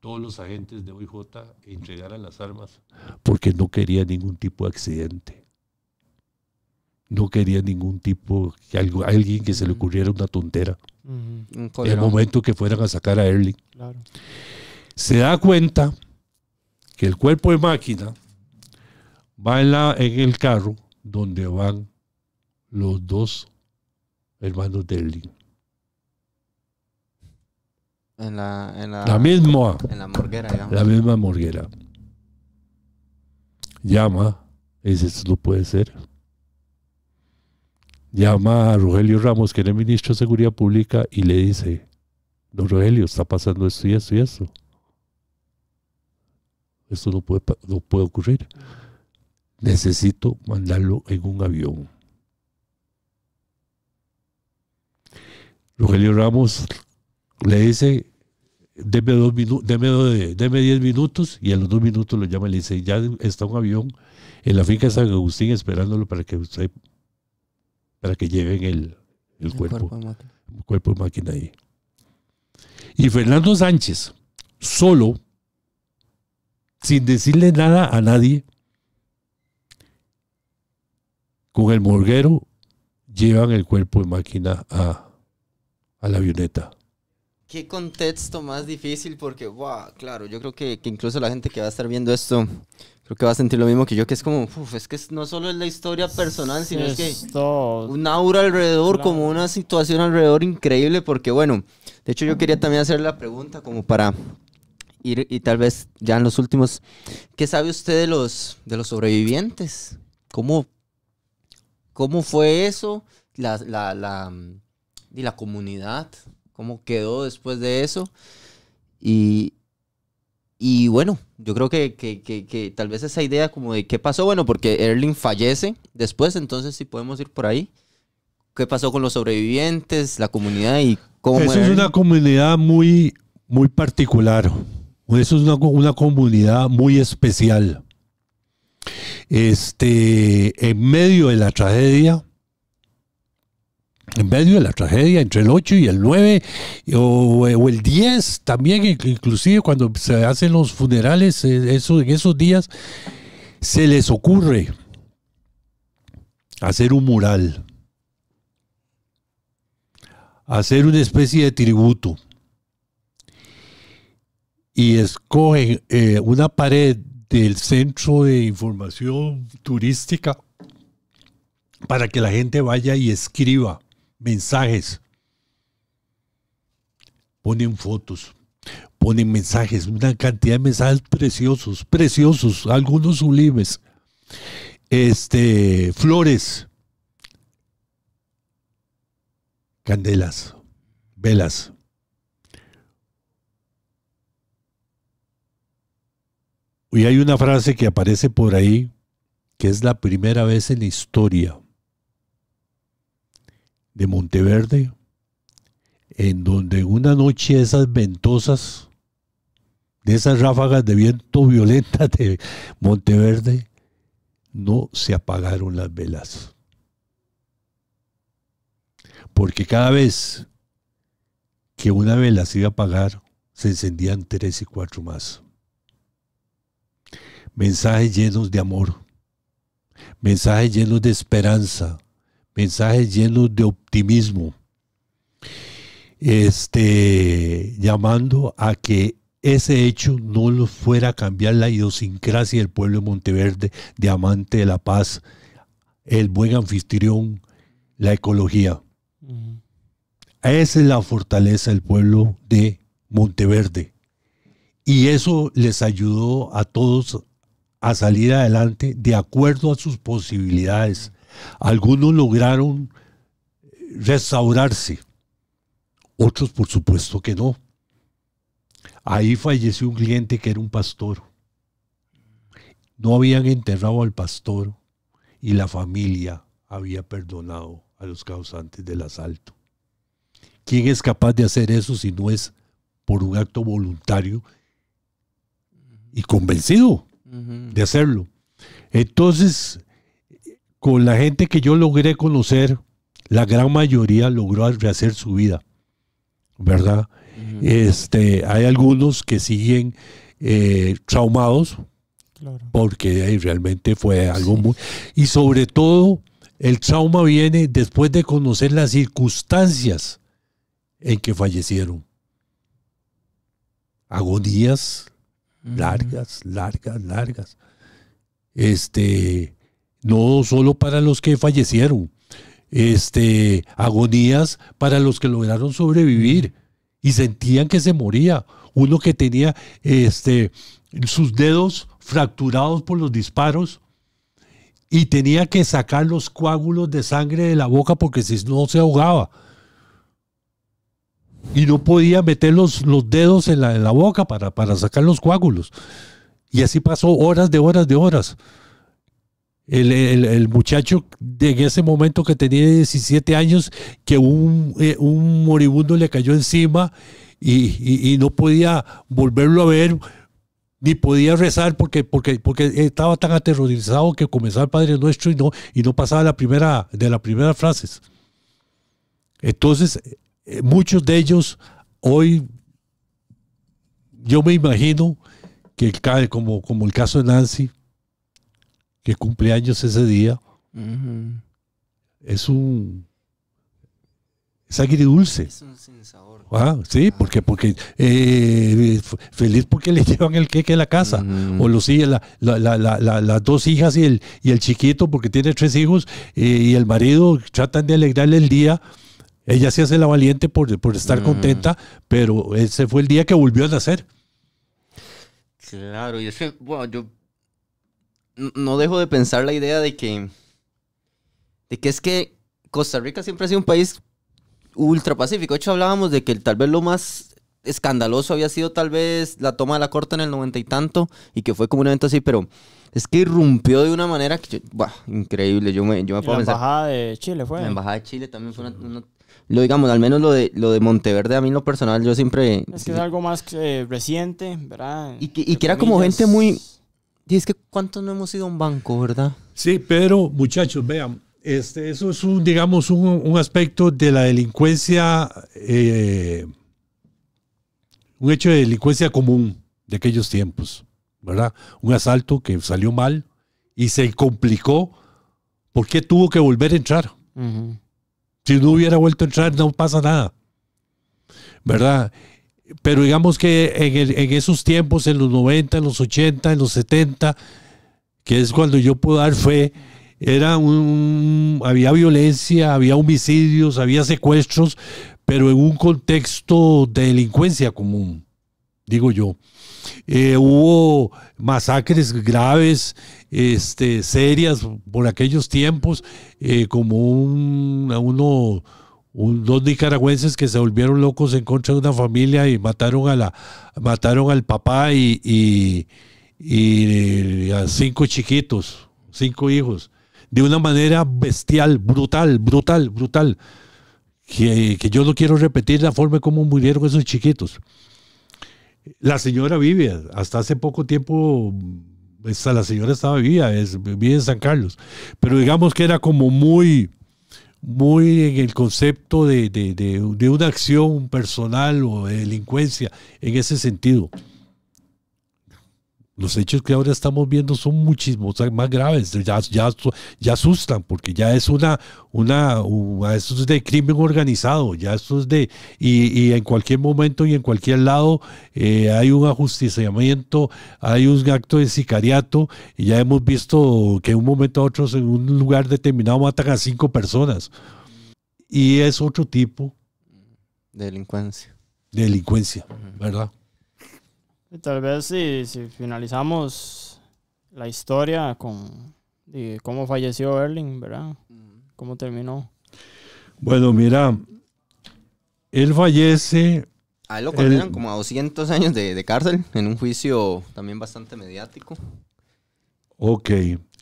Speaker 3: todos los agentes de OIJ entregaran las armas, porque no quería ningún tipo de accidente. No quería ningún tipo, que alguien que se le mm. ocurriera una tontera. en El momento que fueran a sacar a Erling. Se da cuenta que el cuerpo de máquina va en el carro donde van los dos hermanos de Lin.
Speaker 1: En la, la, misma. En la morguera, La misma morguera.
Speaker 3: Llama, dice, esto no puede ser. Llama a Rogelio Ramos, que era el ministro de Seguridad Pública, y le dice, don Rogelio, está pasando esto y esto y esto. Esto no puede, no puede ocurrir necesito mandarlo en un avión. Rogelio Ramos le dice, deme, dos diez minutos y a los dos minutos lo llama y le dice, ya está un avión en la finca de San Agustín esperándolo para que usted, para que lleven el, el, cuerpo, cuerpo, cuerpo de máquina ahí. Y Fernando Sánchez, solo, sin decirle nada a nadie, con el morguero llevan el cuerpo de máquina a, la avioneta.
Speaker 1: Qué contexto más difícil porque, wow, claro, yo creo que, incluso la gente que va a estar viendo esto, creo que va a sentir lo mismo que yo, que es como, uf, es que no solo es la historia personal, sino es que un aura alrededor, como una situación alrededor increíble, porque bueno, de hecho yo quería también hacer la pregunta como para ir y tal vez ya en los últimos, ¿qué sabe usted de los, de los sobrevivientes? ¿Cómo ¿Cómo fue eso? La, la, la, mm, y la comunidad, ¿cómo quedó después de eso? Y, y bueno, yo creo que, que, que, que, tal vez esa idea como de qué pasó, bueno, porque Erling fallece después, entonces sí podemos ir por ahí. ¿Qué pasó con los sobrevivientes, la comunidad y cómo... Eso es una
Speaker 3: comunidad muy, muy particular. Eso es una, una comunidad muy especial. Este, en medio de la tragedia, en medio de la tragedia, entre el 8 y el 9, o, el 10 también, inclusive cuando se hacen los funerales, eh, en esos días, se les ocurre hacer un mural, hacer una especie de tributo, y escogen eh, una pared del Centro de Información Turística para que la gente vaya y escriba mensajes. Ponen fotos, ponen mensajes, una cantidad de mensajes preciosos, preciosos, algunos sublimes. Este, flores, candelas, velas. Y hay una frase que aparece por ahí, que es la primera vez en la historia de Monteverde, en donde una noche esas ventosas, de esas ráfagas de viento violentas de Monteverde, no se apagaron las velas. Porque cada vez que una vela se iba a apagar, se encendían tres y cuatro más mensajes llenos de amor, mensajes llenos de esperanza, mensajes llenos de optimismo, este, llamando a que ese hecho no lo fuera a cambiar la idiosincrasia del pueblo de Monteverde, de amante de la paz, el buen anfitrión, la ecología. Esa es la fortaleza del pueblo de Monteverde. Y eso les ayudó a todos a salir adelante de acuerdo a sus posibilidades. Algunos lograron restaurarse, otros por supuesto que no. Ahí falleció un cliente que era un pastor. No habían enterrado al pastor y la familia había perdonado a los causantes del asalto. ¿Quién es capaz de hacer eso si no es por un acto voluntario y convencido? de hacerlo. Entonces, con la gente que yo logré conocer, la gran mayoría logró rehacer su vida, ¿verdad? este, hay algunos que siguen eh, traumados, porque realmente fue algo muy... Y sobre todo, el trauma viene después de conocer las circunstancias en que fallecieron. Agonías, largas, largas, largas. Este, no solo para los que fallecieron, este, agonías para los que lograron sobrevivir y sentían que se moría. Uno que tenía este, sus dedos fracturados por los disparos y tenía que sacar los coágulos de sangre de la boca porque si no se ahogaba y no podía meter los, dedos en la, boca para, para, sacar los coágulos. Y así pasó horas de horas de horas. El, muchacho de en ese momento que tenía 17 años, que eh, un, moribundo le cayó encima y, no podía volverlo a ver, ni podía rezar porque, porque, porque estaba tan aterrorizado que comenzaba el Padre Nuestro y no, y no pasaba la primera, de las primeras frases. Entonces, eh, muchos de ellos hoy, yo me imagino que el, como, como el caso de Nancy, que cumple años ese día, es un... Es agridulce. Es un Ah, sí, ah. porque, porque eh, feliz porque le llevan el queque a la casa. O los la, las dos hijas y el, y el chiquito, porque tiene tres hijos, eh, y el marido tratan de alegrarle el día. Ella se hace la valiente por, estar mm. contenta, pero ese fue el día que volvió a nacer.
Speaker 1: Claro, y es que, bueno, yo no dejo de pensar la idea de que, de que es que Costa Rica siempre ha sido un país ultra pacífico. De hecho, hablábamos de que tal vez lo más escandaloso había sido tal vez la toma de la corte en el noventa y tanto, y que fue como un evento así, pero es que irrumpió de una manera que, increíble, yo me, yo me la embajada
Speaker 2: de Chile fue. La embajada de Chile también fue una
Speaker 1: lo digamos, al menos lo de, lo de Monteverde, a mí lo personal, yo siempre...
Speaker 2: Es que es algo más eh, reciente, ¿verdad? Y que, era como gente muy...
Speaker 3: Y es que cuántos no hemos ido a un banco, ¿verdad? Sí, pero muchachos, vean, este, eso es un, digamos, un, aspecto de la delincuencia, eh, un hecho de delincuencia común de aquellos tiempos, ¿verdad? Un asalto que salió mal y se complicó porque tuvo que volver a entrar. Si no hubiera vuelto a entrar, no pasa nada. ¿Verdad? Pero digamos que en, esos tiempos, en los 90, en los 80, en los 70, que es cuando yo puedo dar fe, era un, había violencia, había homicidios, había secuestros, pero en un contexto de delincuencia común, digo yo. Eh, hubo masacres graves, este, serias por aquellos tiempos, eh, como uno, dos nicaragüenses que se volvieron locos en contra de una familia y mataron, a la, mataron al papá y, eh, a cinco chiquitos, cinco hijos, de una manera bestial, brutal, brutal, brutal. Que, que, yo no quiero repetir la forma como murieron esos chiquitos. La señora vive, hasta hace poco tiempo, hasta pues, la señora estaba viva, vive en San Carlos, pero digamos que era como muy, muy en el concepto de, de, de una acción personal o de delincuencia, en ese sentido. Los hechos que ahora estamos viendo son muchísimos más graves, ya, ya, asustan, porque ya es una, una, esto es de crimen organizado, ya esto es de, y, en cualquier momento y en cualquier lado eh, hay un ajusticiamiento, hay un acto de sicariato, y ya hemos visto que en un momento a otro en un lugar determinado matan a cinco personas. Y es otro tipo. delincuencia. delincuencia, ¿verdad?
Speaker 2: tal vez si, finalizamos la historia con cómo falleció Erling, ¿verdad? Mm. ¿Cómo terminó?
Speaker 3: Bueno, mira, él fallece.
Speaker 2: A lo condenan como a 200 años de, de, cárcel
Speaker 1: en un juicio también bastante mediático.
Speaker 3: Ok.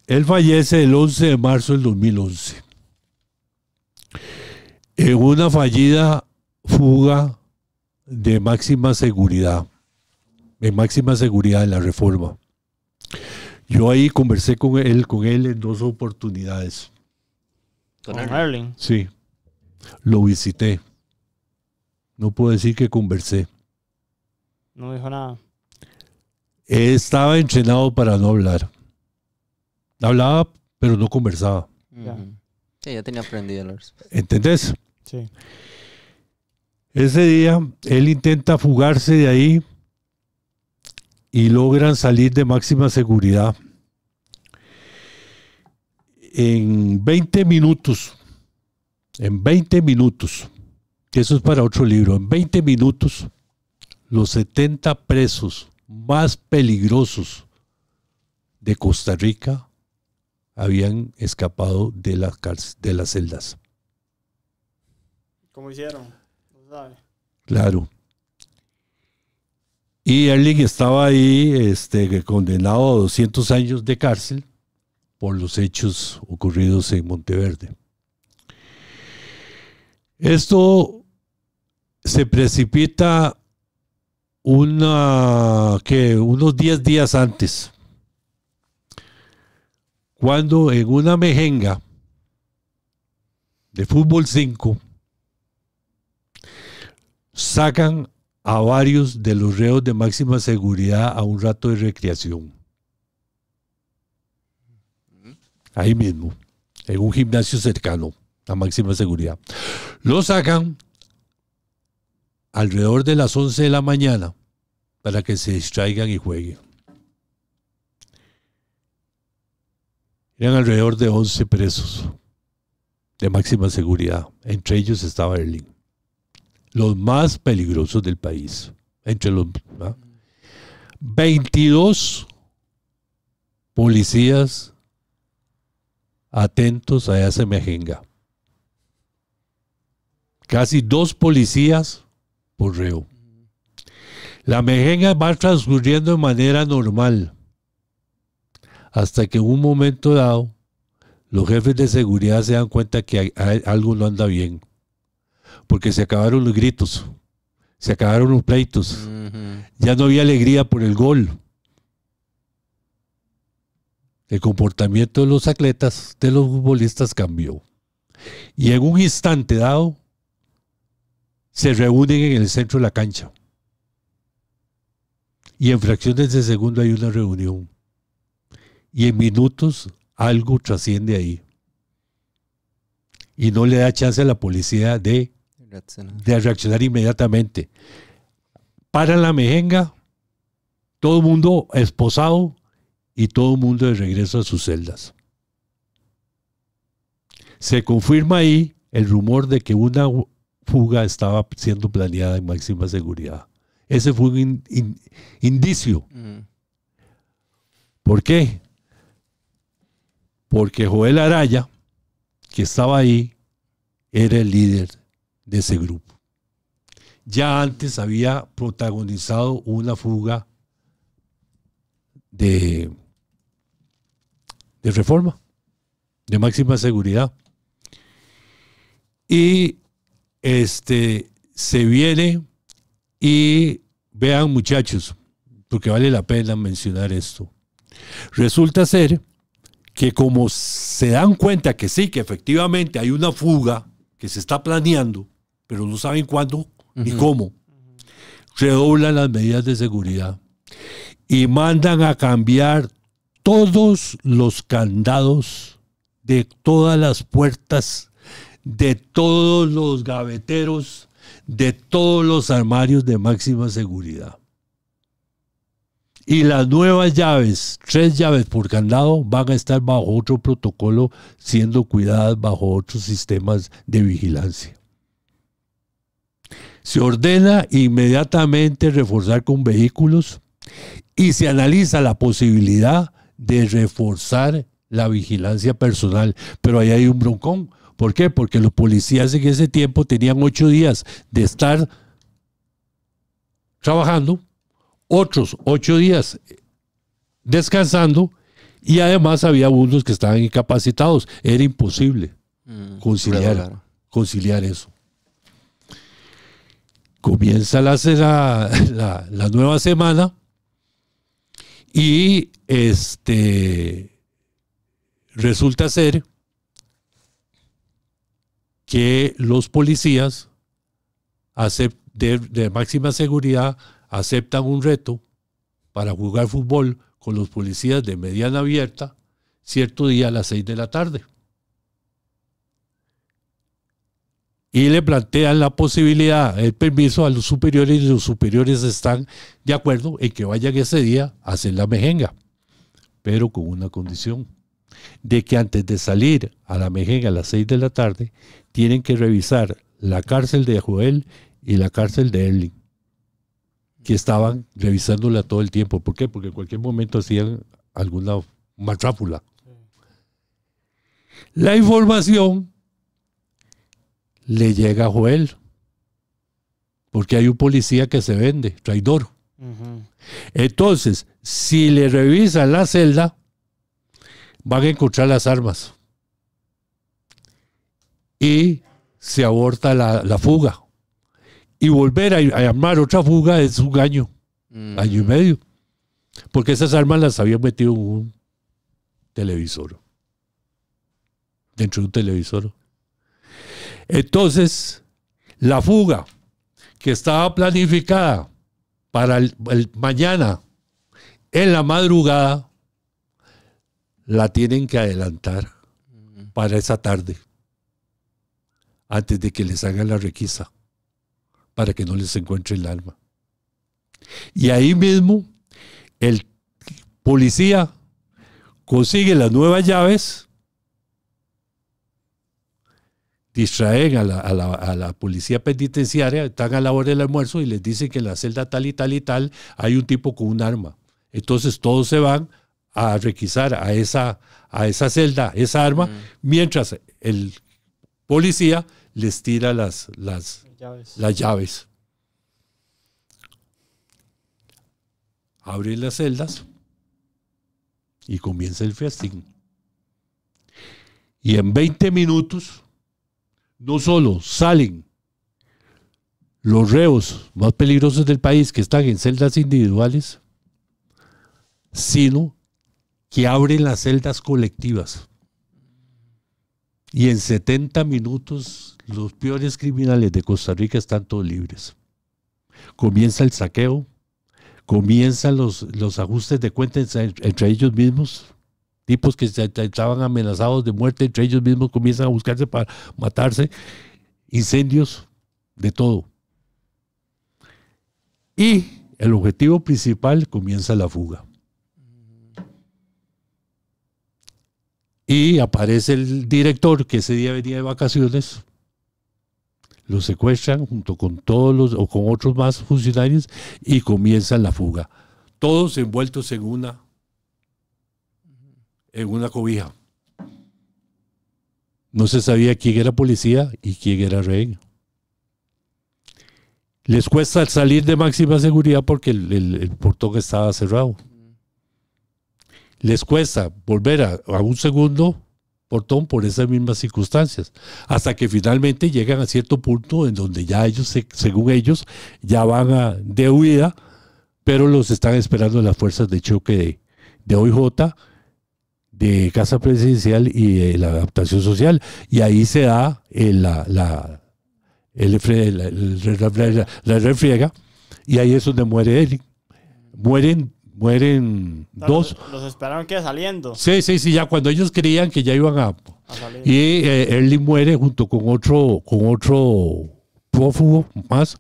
Speaker 3: Él fallece el 11 de marzo del 2011. En una fallida fuga de máxima seguridad en máxima seguridad en la reforma. Yo ahí conversé con él, con él en dos oportunidades. ¿Con Erling? Sí. Lo visité. No puedo decir que conversé. No dijo nada. Estaba entrenado para no hablar. Hablaba, pero no conversaba.
Speaker 1: Sí, ya tenía aprendido. ¿Entendés?
Speaker 3: Sí. Ese día él intenta fugarse de ahí y logran salir de máxima seguridad. En 20 minutos, en 20 minutos, eso es para otro libro, en 20 minutos, los 70 presos más peligrosos de Costa Rica habían escapado de, las celdas. ¿Cómo hicieron? Claro. Y Erling estaba ahí este, condenado a 200 años de cárcel por los hechos ocurridos en Monteverde. Esto se precipita unos 10 días antes, cuando en una mejenga de fútbol 5 sacan a varios de los reos de máxima seguridad a un rato de recreación. Ahí mismo, en un gimnasio cercano a máxima seguridad. Lo sacan alrededor de las 11 de la mañana para que se distraigan y jueguen. Eran alrededor de 11 presos de máxima seguridad. Entre ellos estaba Erling los más peligrosos del país. Entre los 22 ¿ah? policías atentos a esa mejenga. Casi dos policías por reo. La mejenga va transcurriendo de manera normal hasta que en un momento dado los jefes de seguridad se dan cuenta que algo no anda bien porque se acabaron los gritos, se acabaron los pleitos, ya no había alegría por el gol. El comportamiento de los atletas, de los futbolistas cambió. Y en un instante dado, se reúnen en el centro de la cancha. Y en fracciones de segundo hay una reunión. Y en minutos algo trasciende ahí. Y no le da chance a la policía de de reaccionar inmediatamente. Para la mejenga, todo el mundo esposado y todo el mundo de regreso a sus celdas. Se confirma ahí el rumor de que una fuga estaba siendo planeada en máxima seguridad. Ese fue un indicio. ¿Por qué? Porque Joel Araya, que estaba ahí, era el líder de ese grupo. Ya antes había protagonizado una fuga de, de reforma, de máxima seguridad. Y este, se viene y vean muchachos, porque vale la pena mencionar esto. Resulta ser que como se dan cuenta que sí, que efectivamente hay una fuga que se está planeando, pero no saben cuándo ni cómo. Redoblan las medidas de seguridad y mandan a cambiar todos los candados de todas las puertas, de todos los gaveteros, de todos los armarios de máxima seguridad. Y las nuevas llaves, tres llaves por candado, van a estar bajo otro protocolo, siendo cuidadas bajo otros sistemas de vigilancia. Se ordena inmediatamente reforzar con vehículos y se analiza la posibilidad de reforzar la vigilancia personal. Pero ahí hay un broncón. ¿Por qué? Porque los policías en ese tiempo tenían ocho días de estar trabajando, otros ocho días eh, descansando y además había unos que estaban incapacitados. Era imposible mm, conciliar, conciliar eso comienza la, la nueva semana y este resulta ser que los policías de, máxima seguridad aceptan un reto para jugar fútbol con los policías de mediana abierta cierto día a las seis de la tarde. y le plantean la posibilidad, el permiso a los superiores y los superiores están de acuerdo en que vayan ese día a hacer la mejenga, pero con una condición, de que antes de salir a la mejenga a las 6 de la tarde, tienen que revisar la cárcel de Joel y la cárcel de Erling, que estaban revisándola todo el tiempo. ¿Por qué? Porque en cualquier momento hacían alguna matrápula. La información le llega a Joel. Porque hay un policía que se vende, traidor. Entonces, si le revisan la celda, van a encontrar las armas. Y se aborta la, fuga. Y volver a, llamar armar otra fuga es un año, mm. año y medio. Porque esas armas las habían metido en un televisor. Dentro de un televisor. Entonces, la fuga que estaba planificada para el, mañana en la madrugada, la tienen que adelantar mm. para esa tarde, antes de que les hagan la requisa, para que no les encuentre el alma. Y ahí mismo, el policía consigue las nuevas llaves distraen a la, a, la, policía penitenciaria, están a la hora del almuerzo y les dicen que en la celda tal y tal y tal hay un tipo con un arma. Entonces todos se van a requisar a esa, a esa celda, esa arma, mientras el policía les tira las, las, las llaves. Abren las celdas y comienza el festín. Y en 20 minutos no solo salen los reos más peligrosos del país que están en celdas individuales, sino que abren las celdas colectivas. Y en 70 minutos los peores criminales de Costa Rica están todos libres. Comienza el saqueo, comienzan los, los ajustes de cuentas entre ellos mismos tipos que estaban amenazados de muerte entre ellos mismos comienzan a buscarse para matarse, incendios, de todo. Y el objetivo principal comienza la fuga. Y aparece el director que ese día venía de vacaciones, lo secuestran junto con todos los o con otros más funcionarios y comienza la fuga. Todos envueltos en una en una cobija. No se sabía quién era policía y quién era rey Les cuesta salir de máxima seguridad porque el, portón estaba cerrado. Les cuesta volver a, un segundo portón por esas mismas circunstancias, hasta que finalmente llegan a cierto punto en donde ya ellos, según ellos, ya van a, de huida, pero los están esperando las fuerzas de choque de, de OIJ de Casa Presidencial y de la adaptación social. Y ahí se da el, eh, la, la, el, la, refriega y ahí es donde muere él. Mueren mueren dos. Los,
Speaker 2: esperaron que saliendo. Sí,
Speaker 3: sí, sí, ya cuando ellos creían que ya iban a... salir. Y eh, muere junto con otro, con otro prófugo más.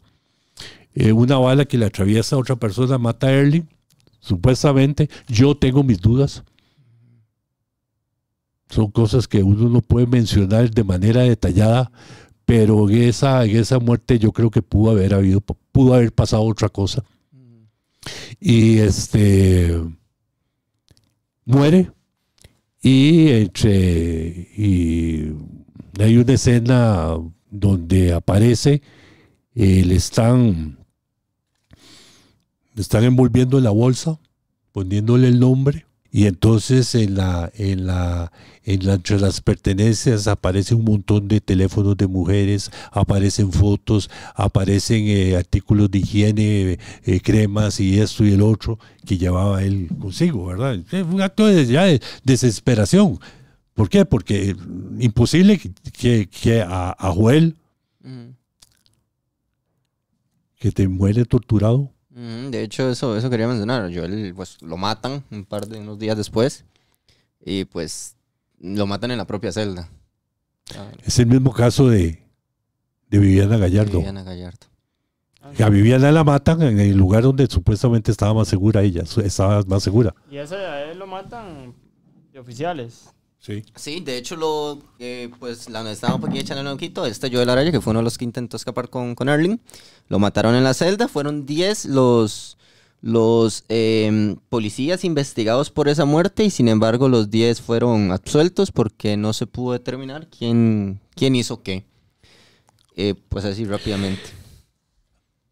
Speaker 3: Eh, una bala que le atraviesa a otra persona mata a Erling, supuestamente. Yo tengo mis dudas. Son cosas que uno no puede mencionar de manera detallada, pero en esa, esa muerte yo creo que pudo haber habido, pudo haber pasado otra cosa. Y este muere y entre hay una escena donde aparece le están están envolviendo en la bolsa poniéndole el nombre y entonces en la, en la, en entre las pertenencias aparece un montón de teléfonos de mujeres, aparecen fotos, aparecen eh, artículos de higiene, eh, cremas y esto y el otro que llevaba él consigo, ¿verdad? Es un acto de, desesperación. ¿Por qué? Porque imposible que, que a, Joel, mm. que te muere torturado,
Speaker 1: de hecho, eso, eso quería mencionar. él pues lo matan un par de unos días después. Y pues lo matan en la propia celda.
Speaker 3: Es el mismo caso de, de Viviana Gallardo. Ah, a Viviana la matan en el lugar donde supuestamente estaba más segura ella, estaba más segura.
Speaker 2: Y a él lo matan de oficiales.
Speaker 3: Sí.
Speaker 1: de hecho, lo, eh, pues la estaba un poquito echando el Este Joel Araya, que fue uno de los que intentó escapar con, con Erling, lo mataron en la celda. Fueron 10 los, los em, policías investigados por esa muerte y sin embargo los 10 fueron absueltos porque no se pudo determinar quién, quién hizo qué. Eh, pues así rápidamente.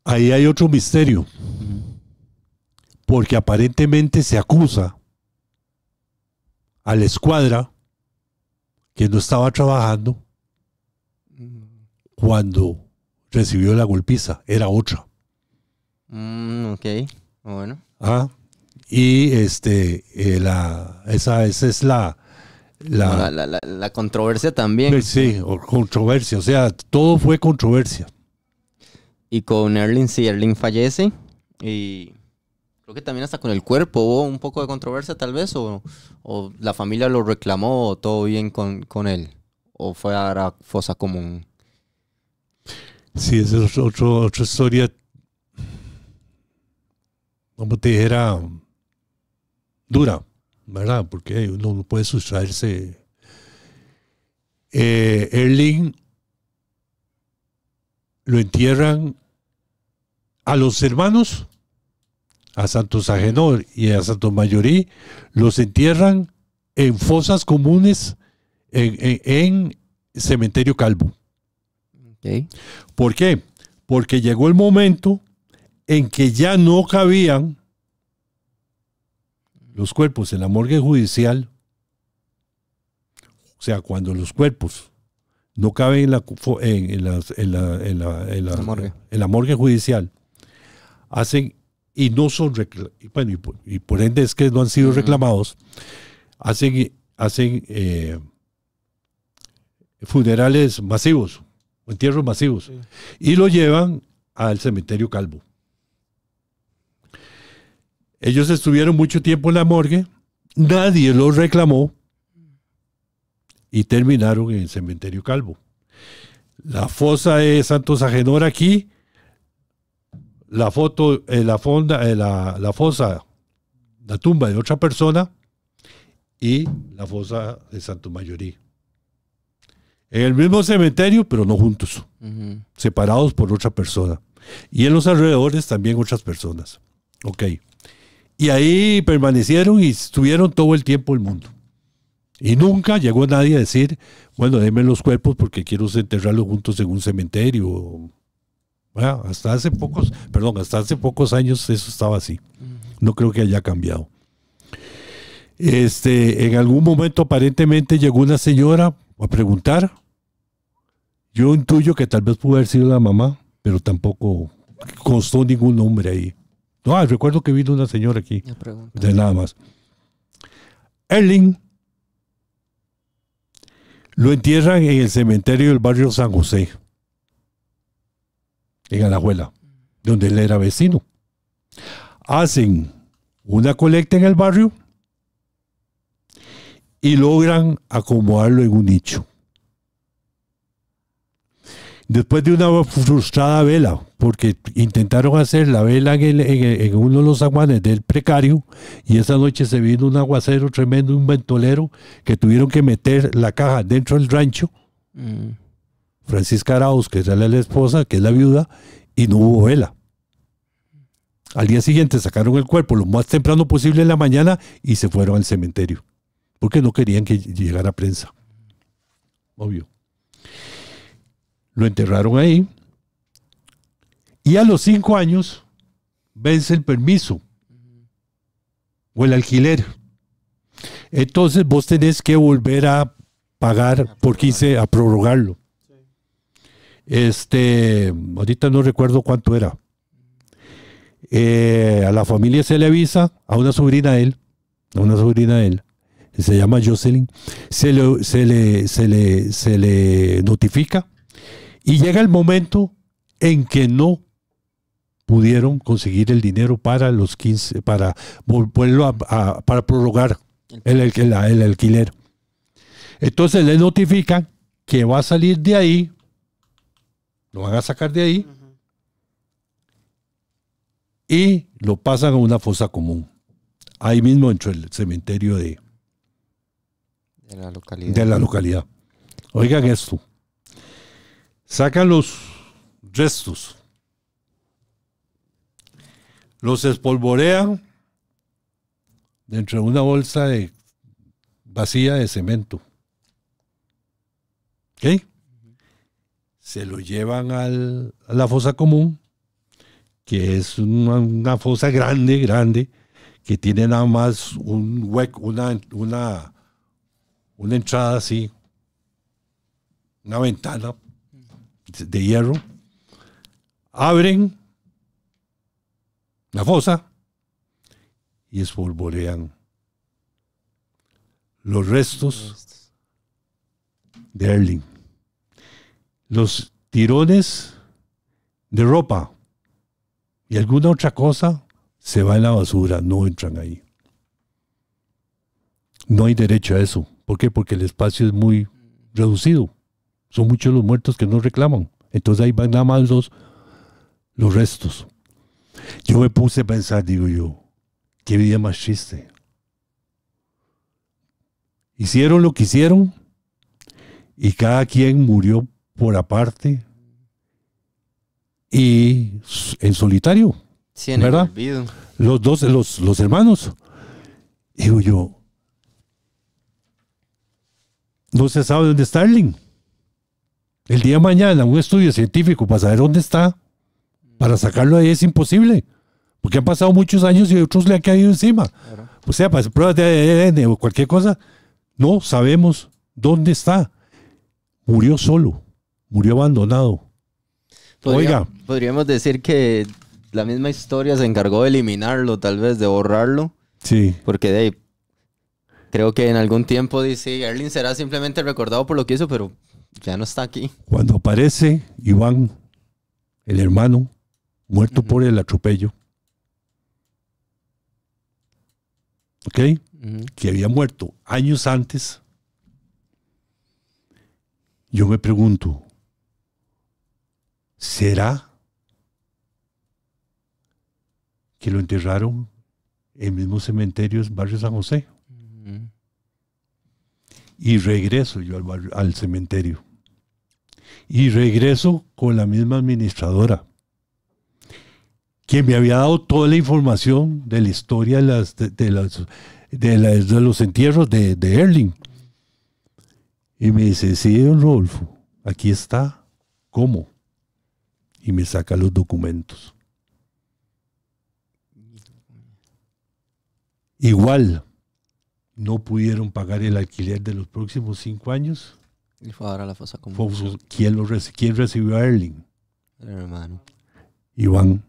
Speaker 3: Ahí hay otro misterio. Porque aparentemente se acusa a la escuadra que no estaba trabajando cuando recibió la golpiza, era otra.
Speaker 1: Mm, ok, bueno.
Speaker 3: Ah, y este, eh, la, esa, esa es la la, controversia también. Sí, controversia, o sea, todo fue controversia.
Speaker 1: Y con Erling, sí, Erling fallece y Creo que también hasta con el cuerpo hubo un poco de controversia tal vez, o, la familia lo reclamó, todo bien con, con él, o fue a la fosa común.
Speaker 3: Sí, esa es otro, otra historia, como te dijera, dura, ¿verdad? Porque uno no puede sustraerse. Eh, Erling lo entierran a los hermanos a Santos Agenor y a Santos Mayorí, los entierran en fosas comunes en, Cementerio Calvo. ¿Por qué? Porque llegó el momento en que ya no cabían los cuerpos en la morgue judicial. O sea, cuando los cuerpos no caben en la, morgue judicial, hacen y no son bueno, y por, ende es que no han sido reclamados, hacen, hacen eh, funerales masivos, entierros masivos, y lo llevan al cementerio calvo. Ellos estuvieron mucho tiempo en la morgue, nadie los reclamó y terminaron en el cementerio calvo. La fosa de Santos Agenor aquí la foto, eh, la fonda, eh, la, fosa, la tumba de otra persona y la fosa de Santo Mayorí. En el mismo cementerio, pero no juntos, separados por otra persona. Y en los alrededores también otras personas. Ok. Y ahí permanecieron y estuvieron todo el tiempo el mundo. Y nunca llegó nadie a decir, bueno, denme los cuerpos porque quiero enterrarlos juntos en un cementerio Ah, hasta hace pocos, perdón, hasta hace pocos años eso estaba así. No creo que haya cambiado. Este, en algún momento aparentemente llegó una señora a preguntar. Yo intuyo que tal vez pudo haber sido la mamá, pero tampoco constó ningún nombre ahí. No, recuerdo que vino una señora aquí. De nada más. Erling lo entierran en el cementerio del barrio San José en Alajuela, donde él era vecino. Hacen una colecta en el barrio y logran acomodarlo en un nicho. Después de una frustrada vela, porque intentaron hacer la vela en, uno de los aguanes del precario, y esa noche se vino un aguacero tremendo, un ventolero, que tuvieron que meter la caja dentro del rancho. Mm. Francisca Arauz, que era la esposa, que es la viuda, y no hubo vela. Al día siguiente sacaron el cuerpo lo más temprano posible en la mañana y se fueron al cementerio, porque no querían que llegara prensa. Obvio. Lo enterraron ahí y a los cinco años vence el permiso o el alquiler. Entonces vos tenés que volver a pagar por 15, a prorrogarlo. Este, ahorita no recuerdo cuánto era. Eh, a la familia se le avisa, a una sobrina de él, a una sobrina de él, se llama Jocelyn, se le, se le, se le, se le notifica y llega el momento en que no pudieron conseguir el dinero para los 15, para a, para prorrogar el, el, el, el, alquiler. Entonces le notifican que va a salir de ahí lo van a sacar de ahí y lo pasan a una fosa común. Ahí mismo dentro el cementerio de,
Speaker 1: de
Speaker 3: la localidad. Oigan esto. Sacan los restos. Los espolvorean dentro de una bolsa de, vacía de cemento. ¿Ok? se lo llevan al, a la fosa común, que es una, fosa grande, grande, que tiene nada más un hueco, una, una, una entrada así, una ventana de hierro. Abren la fosa y espolvorean los restos de Erling los tirones de ropa y alguna otra cosa se va en la basura, no entran ahí. No hay derecho a eso. ¿Por qué? Porque el espacio es muy reducido. Son muchos los muertos que no reclaman. Entonces ahí van nada más los, restos. Yo me puse a pensar, digo yo, qué vida más triste. Hicieron lo que hicieron y cada quien murió por aparte y en solitario. ¿verdad? los dos, los, los hermanos. Digo yo, no se sabe dónde está Erling. El día de mañana un estudio científico para saber dónde está, para sacarlo ahí es imposible, porque han pasado muchos años y otros le han caído encima. O sea, para pues, pruebas de ADN o cualquier cosa, no sabemos dónde está. Murió solo murió abandonado. Oiga.
Speaker 1: Podríamos decir que la misma historia se encargó de eliminarlo, tal vez, de borrarlo. Sí. Porque de creo que en algún tiempo dice, Erling será simplemente recordado por lo que hizo, pero ya no está aquí.
Speaker 3: Cuando aparece Iván, el hermano, muerto por el atropello, ¿ok? Que había muerto años antes. Yo me pregunto, ¿Será que lo enterraron en el mismo cementerio Barrio San José? Y regreso yo al, cementerio. Y regreso con la misma administradora quien me había dado toda la información de la historia de, los entierros de, Erling. Y me dice, sí, don Rodolfo, aquí está. ¿Cómo? y me saca los documentos. Igual, no pudieron pagar el alquiler de los próximos cinco años. Y fue ahora la fosa común. ¿quién, recibió a Erling? hermano. Iván.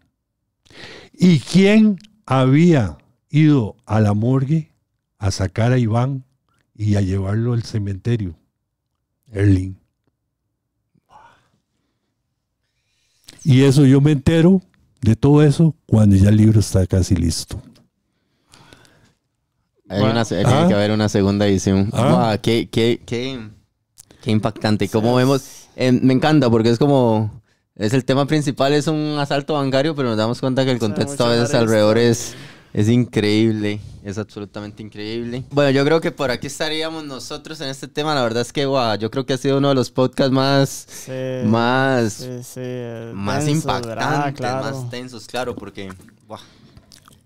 Speaker 3: ¿Y quién había ido a la morgue a sacar a Iván y a llevarlo al cementerio? Erling. Y eso yo me entero de todo eso cuando ya el libro está casi listo.
Speaker 1: Hay tiene que ah. haber una segunda edición. Ah. qué, qué, impactante. vemos, em, me encanta porque es como... Es el tema principal, es un asalto bancario, pero nos damos cuenta que el contexto a veces alrededor es... Es increíble, es absolutamente increíble. Bueno, yo creo que por aquí estaríamos nosotros en este tema. La verdad es que, guau, yo creo que ha sido uno de los podcasts más, más, eh, más impactantes, más tensos, claro, porque,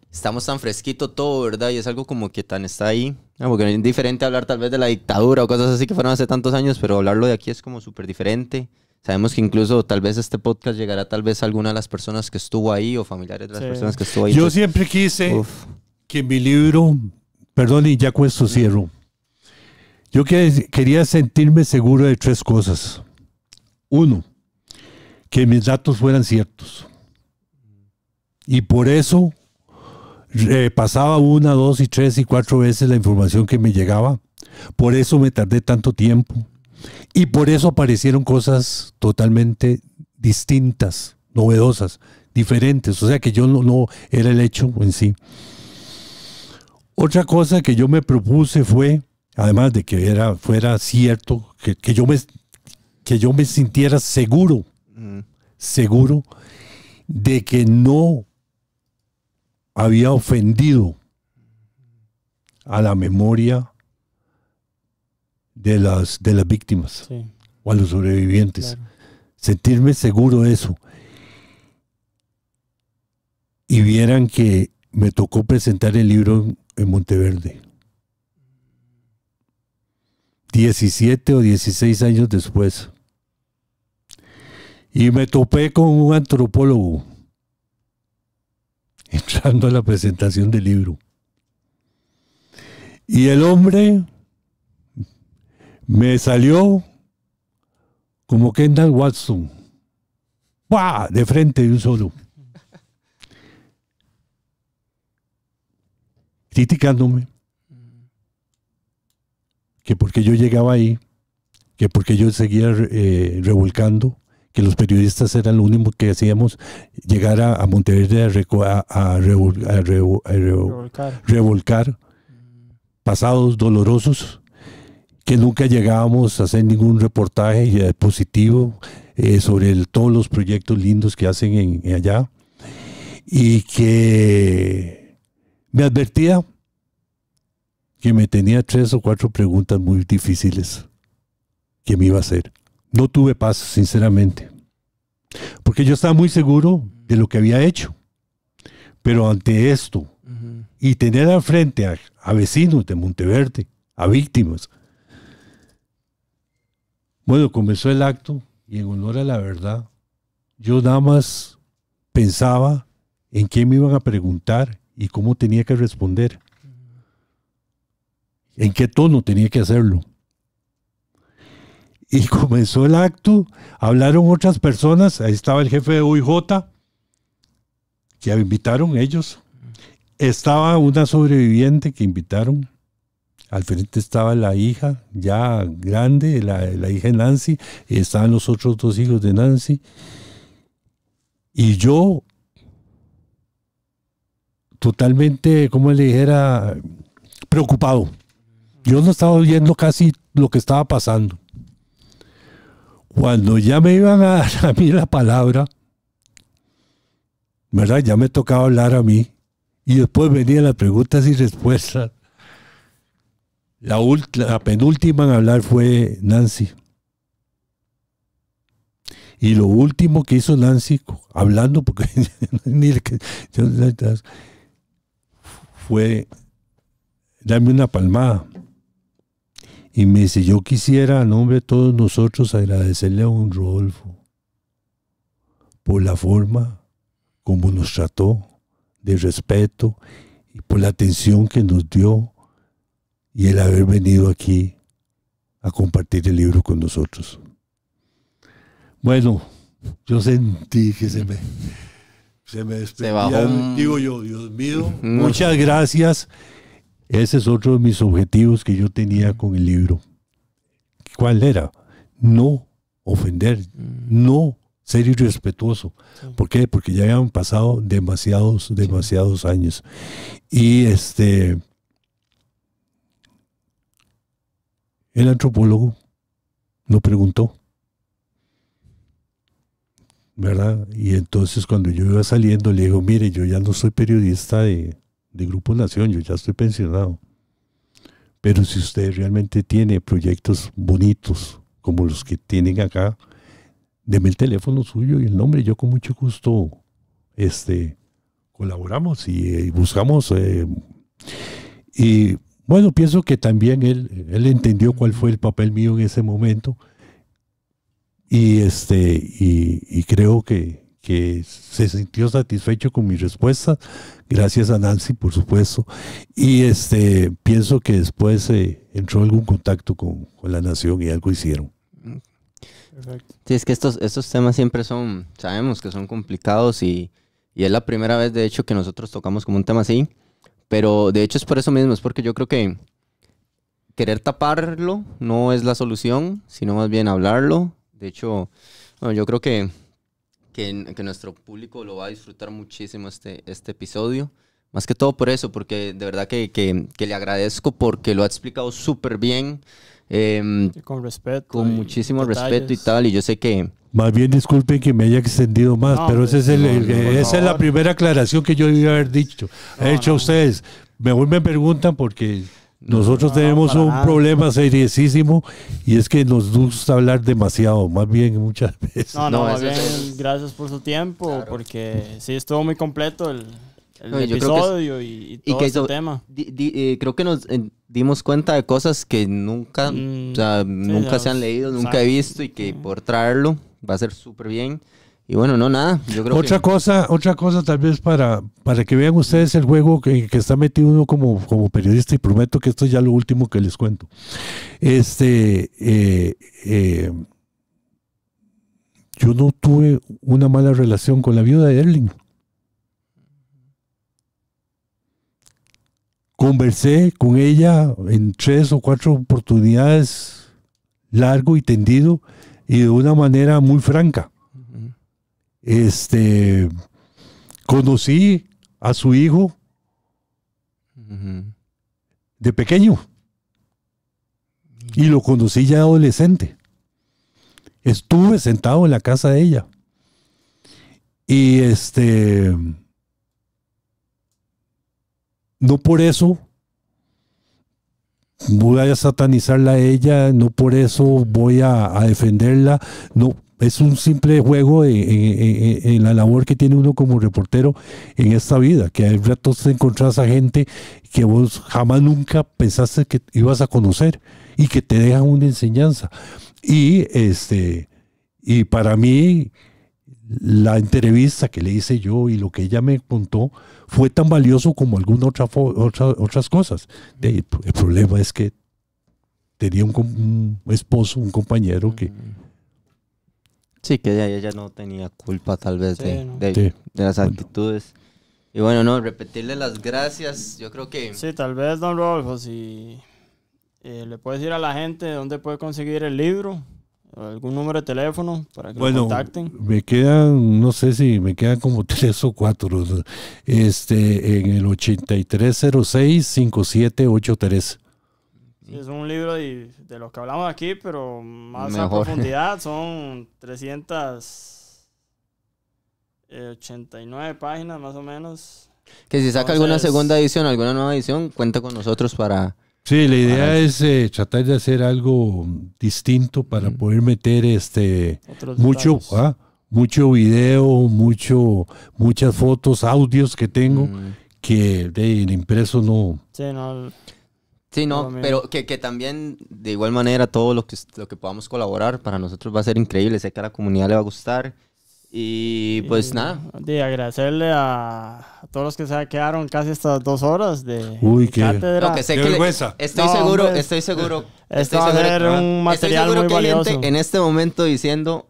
Speaker 1: estamos tan fresquito todo, ¿verdad? Y es algo como que tan está ahí. Porque es diferente hablar tal vez de la dictadura o cosas así que fueron hace tantos años, pero hablarlo de aquí es como súper diferente. Sabemos que incluso tal vez este podcast llegará tal vez a alguna de las personas que estuvo ahí o familiares de las personas que estuvo ahí. Yo siempre
Speaker 3: quise que mi libro, perdón y ya cuesto cierro, yo quería sentirme seguro de tres cosas. Uno, que mis datos fueran ciertos. Y por eso pasaba una, dos y tres y cuatro veces la información que me llegaba. Por eso me tardé tanto tiempo y por eso aparecieron cosas totalmente distintas, novedosas, diferentes. O sea que yo no, era el hecho en sí. Otra cosa que yo me propuse fue, además de que era, fuera cierto, que, que yo, me, que yo me sintiera seguro, mm. seguro de que no había ofendido a la memoria de las, de las víctimas o a los sobrevivientes. Sentirme seguro de eso. Y vieran que me tocó presentar el libro en Monteverde. 17 o 16 años después. Y me topé con un antropólogo entrando a la presentación del libro. Y el hombre me salió como Kendall Watson. De frente de un solo. Criticándome. Que porque yo llegaba ahí, que porque yo seguía eh, revolcando, que los periodistas eran lo único que hacíamos llegar a, montevideo Monterrey a, revolcar pasados dolorosos que nunca llegábamos a hacer ningún reportaje eh, positivo eh, sobre todos los proyectos lindos que hacen en, allá y que me advertía que me tenía tres o cuatro preguntas muy difíciles que me iba a hacer. No tuve paz, sinceramente, porque yo estaba muy seguro de lo que había hecho, pero ante esto y tener al frente a vecinos de Monteverde, a víctimas, bueno, comenzó el acto y en honor a la verdad, yo nada más pensaba en qué me iban a preguntar y cómo tenía que responder, en qué tono tenía que hacerlo. Y comenzó el acto, hablaron otras personas, ahí estaba el jefe de OIJ, que invitaron ellos, estaba una sobreviviente que invitaron, al frente estaba la hija ya grande, la, la hija de Nancy, y estaban los otros dos hijos de Nancy. Y yo, totalmente, como le dijera, preocupado. Yo no estaba viendo casi lo que estaba pasando. Cuando ya me iban a dar a mí la palabra, ¿verdad? Ya me tocaba hablar a mí. Y después venían las preguntas y respuestas. La, penúltima en hablar fue Nancy. Y lo último que hizo Nancy, hablando, porque ni fue darme una palmada. Y me dice, yo quisiera a nombre de todos nosotros agradecerle a un Rodolfo por la forma como nos trató, de respeto y por la atención que nos dio y el haber venido aquí a compartir el libro con nosotros. Bueno, yo sentí que se me, se me se bajó Digo yo, Dios mío, mm. muchas gracias. Ese es otro de mis objetivos que yo tenía con el libro. ¿Cuál era? No ofender, mm. no ser irrespetuoso. ¿Por qué? Porque ya habían pasado demasiados, demasiados años. Y este, El antropólogo lo preguntó. ¿Verdad? Y entonces cuando yo iba saliendo, le digo, mire, yo ya no soy periodista de, Grupo Nación, yo ya estoy pensionado. Pero si usted realmente tiene proyectos bonitos como los que tienen acá, deme el teléfono suyo y el nombre. Yo con mucho gusto este, colaboramos y, eh, buscamos. Eh, y bueno, pienso que también él, entendió cuál fue el papel mío en ese momento y, este, y, creo que, se sintió satisfecho con mi respuesta, gracias a Nancy, por supuesto. Y este, pienso que después eh, entró algún contacto con, la nación y algo hicieron.
Speaker 1: Sí, es que estos, estos temas siempre son, sabemos que son complicados y, y es la primera vez, de hecho, que nosotros tocamos como un tema así. Pero de hecho es por eso mismo, es porque yo creo que querer taparlo no es la solución, sino más bien hablarlo. De hecho, yo creo que, que, nuestro público lo va a disfrutar muchísimo este, este episodio. Más que todo por eso, porque de verdad que, le agradezco porque lo ha explicado súper bien. Em, con respeto. Con muchísimo respeto y tal. Y yo sé que,
Speaker 3: más bien disculpen que me haya extendido más, pero ese es el, esa es la primera aclaración que yo debía haber dicho, hecho a ustedes. Mejor me preguntan porque nosotros tenemos un problema seriosísimo y es que nos gusta hablar demasiado, más bien muchas veces. No, no,
Speaker 2: gracias por su tiempo, porque sí, estuvo muy completo el, episodio y, todo el este tema.
Speaker 1: Eh, creo que nos eh, dimos cuenta de cosas que nunca, mm, nunca se han leído, nunca he visto y que mm. por traerlo va a ser súper bien. Y bueno, no, nada. otra
Speaker 3: cosa, otra cosa tal vez para, para que vean ustedes el juego que, que está metido uno como, como periodista, y prometo que esto es ya lo último que les cuento. Este eh, eh, yo no tuve una mala relación con la viuda de Erling. Conversé con ella en tres o cuatro oportunidades, largo y tendido y de una manera muy franca. Este, conocí a su hijo de pequeño y lo conocí ya adolescente. Estuve sentado en la casa de ella. Y este, no por eso voy a satanizarla a ella, no por eso voy a, defenderla, no, es un simple juego en, la labor que tiene uno como reportero en esta vida, que hay ratos encontrás a gente que vos jamás nunca pensaste que ibas a conocer y que te dejan una enseñanza. Y este y para mí la entrevista que le hice yo y lo que ella me contó fue tan valioso como algunas otra, otras cosas. El, problema es que tenía un, esposo, un compañero que... Mm.
Speaker 1: Sí, que ella, ella no tenía culpa tal vez de, de, las actitudes. Y bueno, no, repetirle las
Speaker 2: gracias, yo creo que... Sí, tal vez, don Rodolfo, si eh, le puedes decir a la gente dónde puede conseguir el libro algún número de teléfono para que contacten.
Speaker 3: Me quedan, no sé si me quedan como tres o cuatro. Este, en el 8306-5783.
Speaker 2: es un libro de, los que hablamos aquí, pero más a profundidad. Son 389 eh, páginas más o menos. Que si saca
Speaker 1: alguna segunda edición, alguna nueva edición, cuenta con nosotros para
Speaker 3: Sí, la idea es eh, tratar de hacer algo distinto para poder meter este mucho, ah, mucho video, mucho, muchas fotos, audios que tengo que de, impreso no.
Speaker 2: Sí, no. pero
Speaker 1: que, también de igual manera todo lo que, lo que podamos colaborar para nosotros va a ser increíble. Sé que a la comunidad le va a gustar. Y pues nada.
Speaker 2: De agradecerle a, todos los que se quedaron casi estas dos horas de cátedra. sé que Estoy, seguro, estoy seguro, estoy va a ser un material
Speaker 1: muy valioso. en este momento diciendo,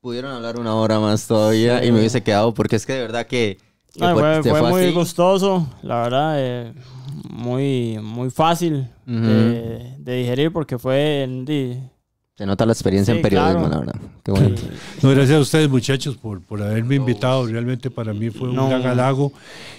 Speaker 1: pudieron hablar una hora más todavía y me hubiese quedado, porque es que de verdad que. fue, muy
Speaker 2: gustoso, la verdad. Eh, muy, muy fácil de, de, digerir porque fue. En, se nota la experiencia
Speaker 3: en periodismo, la verdad. No, gracias a ustedes, muchachos, por, por haberme invitado. Realmente para mí fue un galago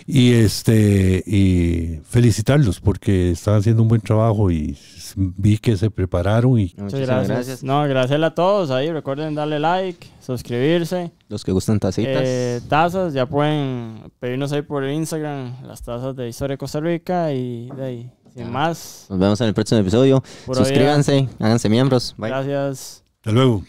Speaker 3: Y, este, y felicitarlos porque están haciendo un buen trabajo y vi que se prepararon. Y... Muchas gracias.
Speaker 2: No, gracias a todos. Ahí recuerden darle like, suscribirse. Los que gustan tacitas. Eh, tazas, ya pueden pedirnos ahí por el Instagram las tazas de Historia Costa Rica y de ahí. Sin más.
Speaker 1: Nos vemos en el próximo episodio. Suscríbanse, háganse miembros. Bye.
Speaker 3: Gracias. Hasta luego.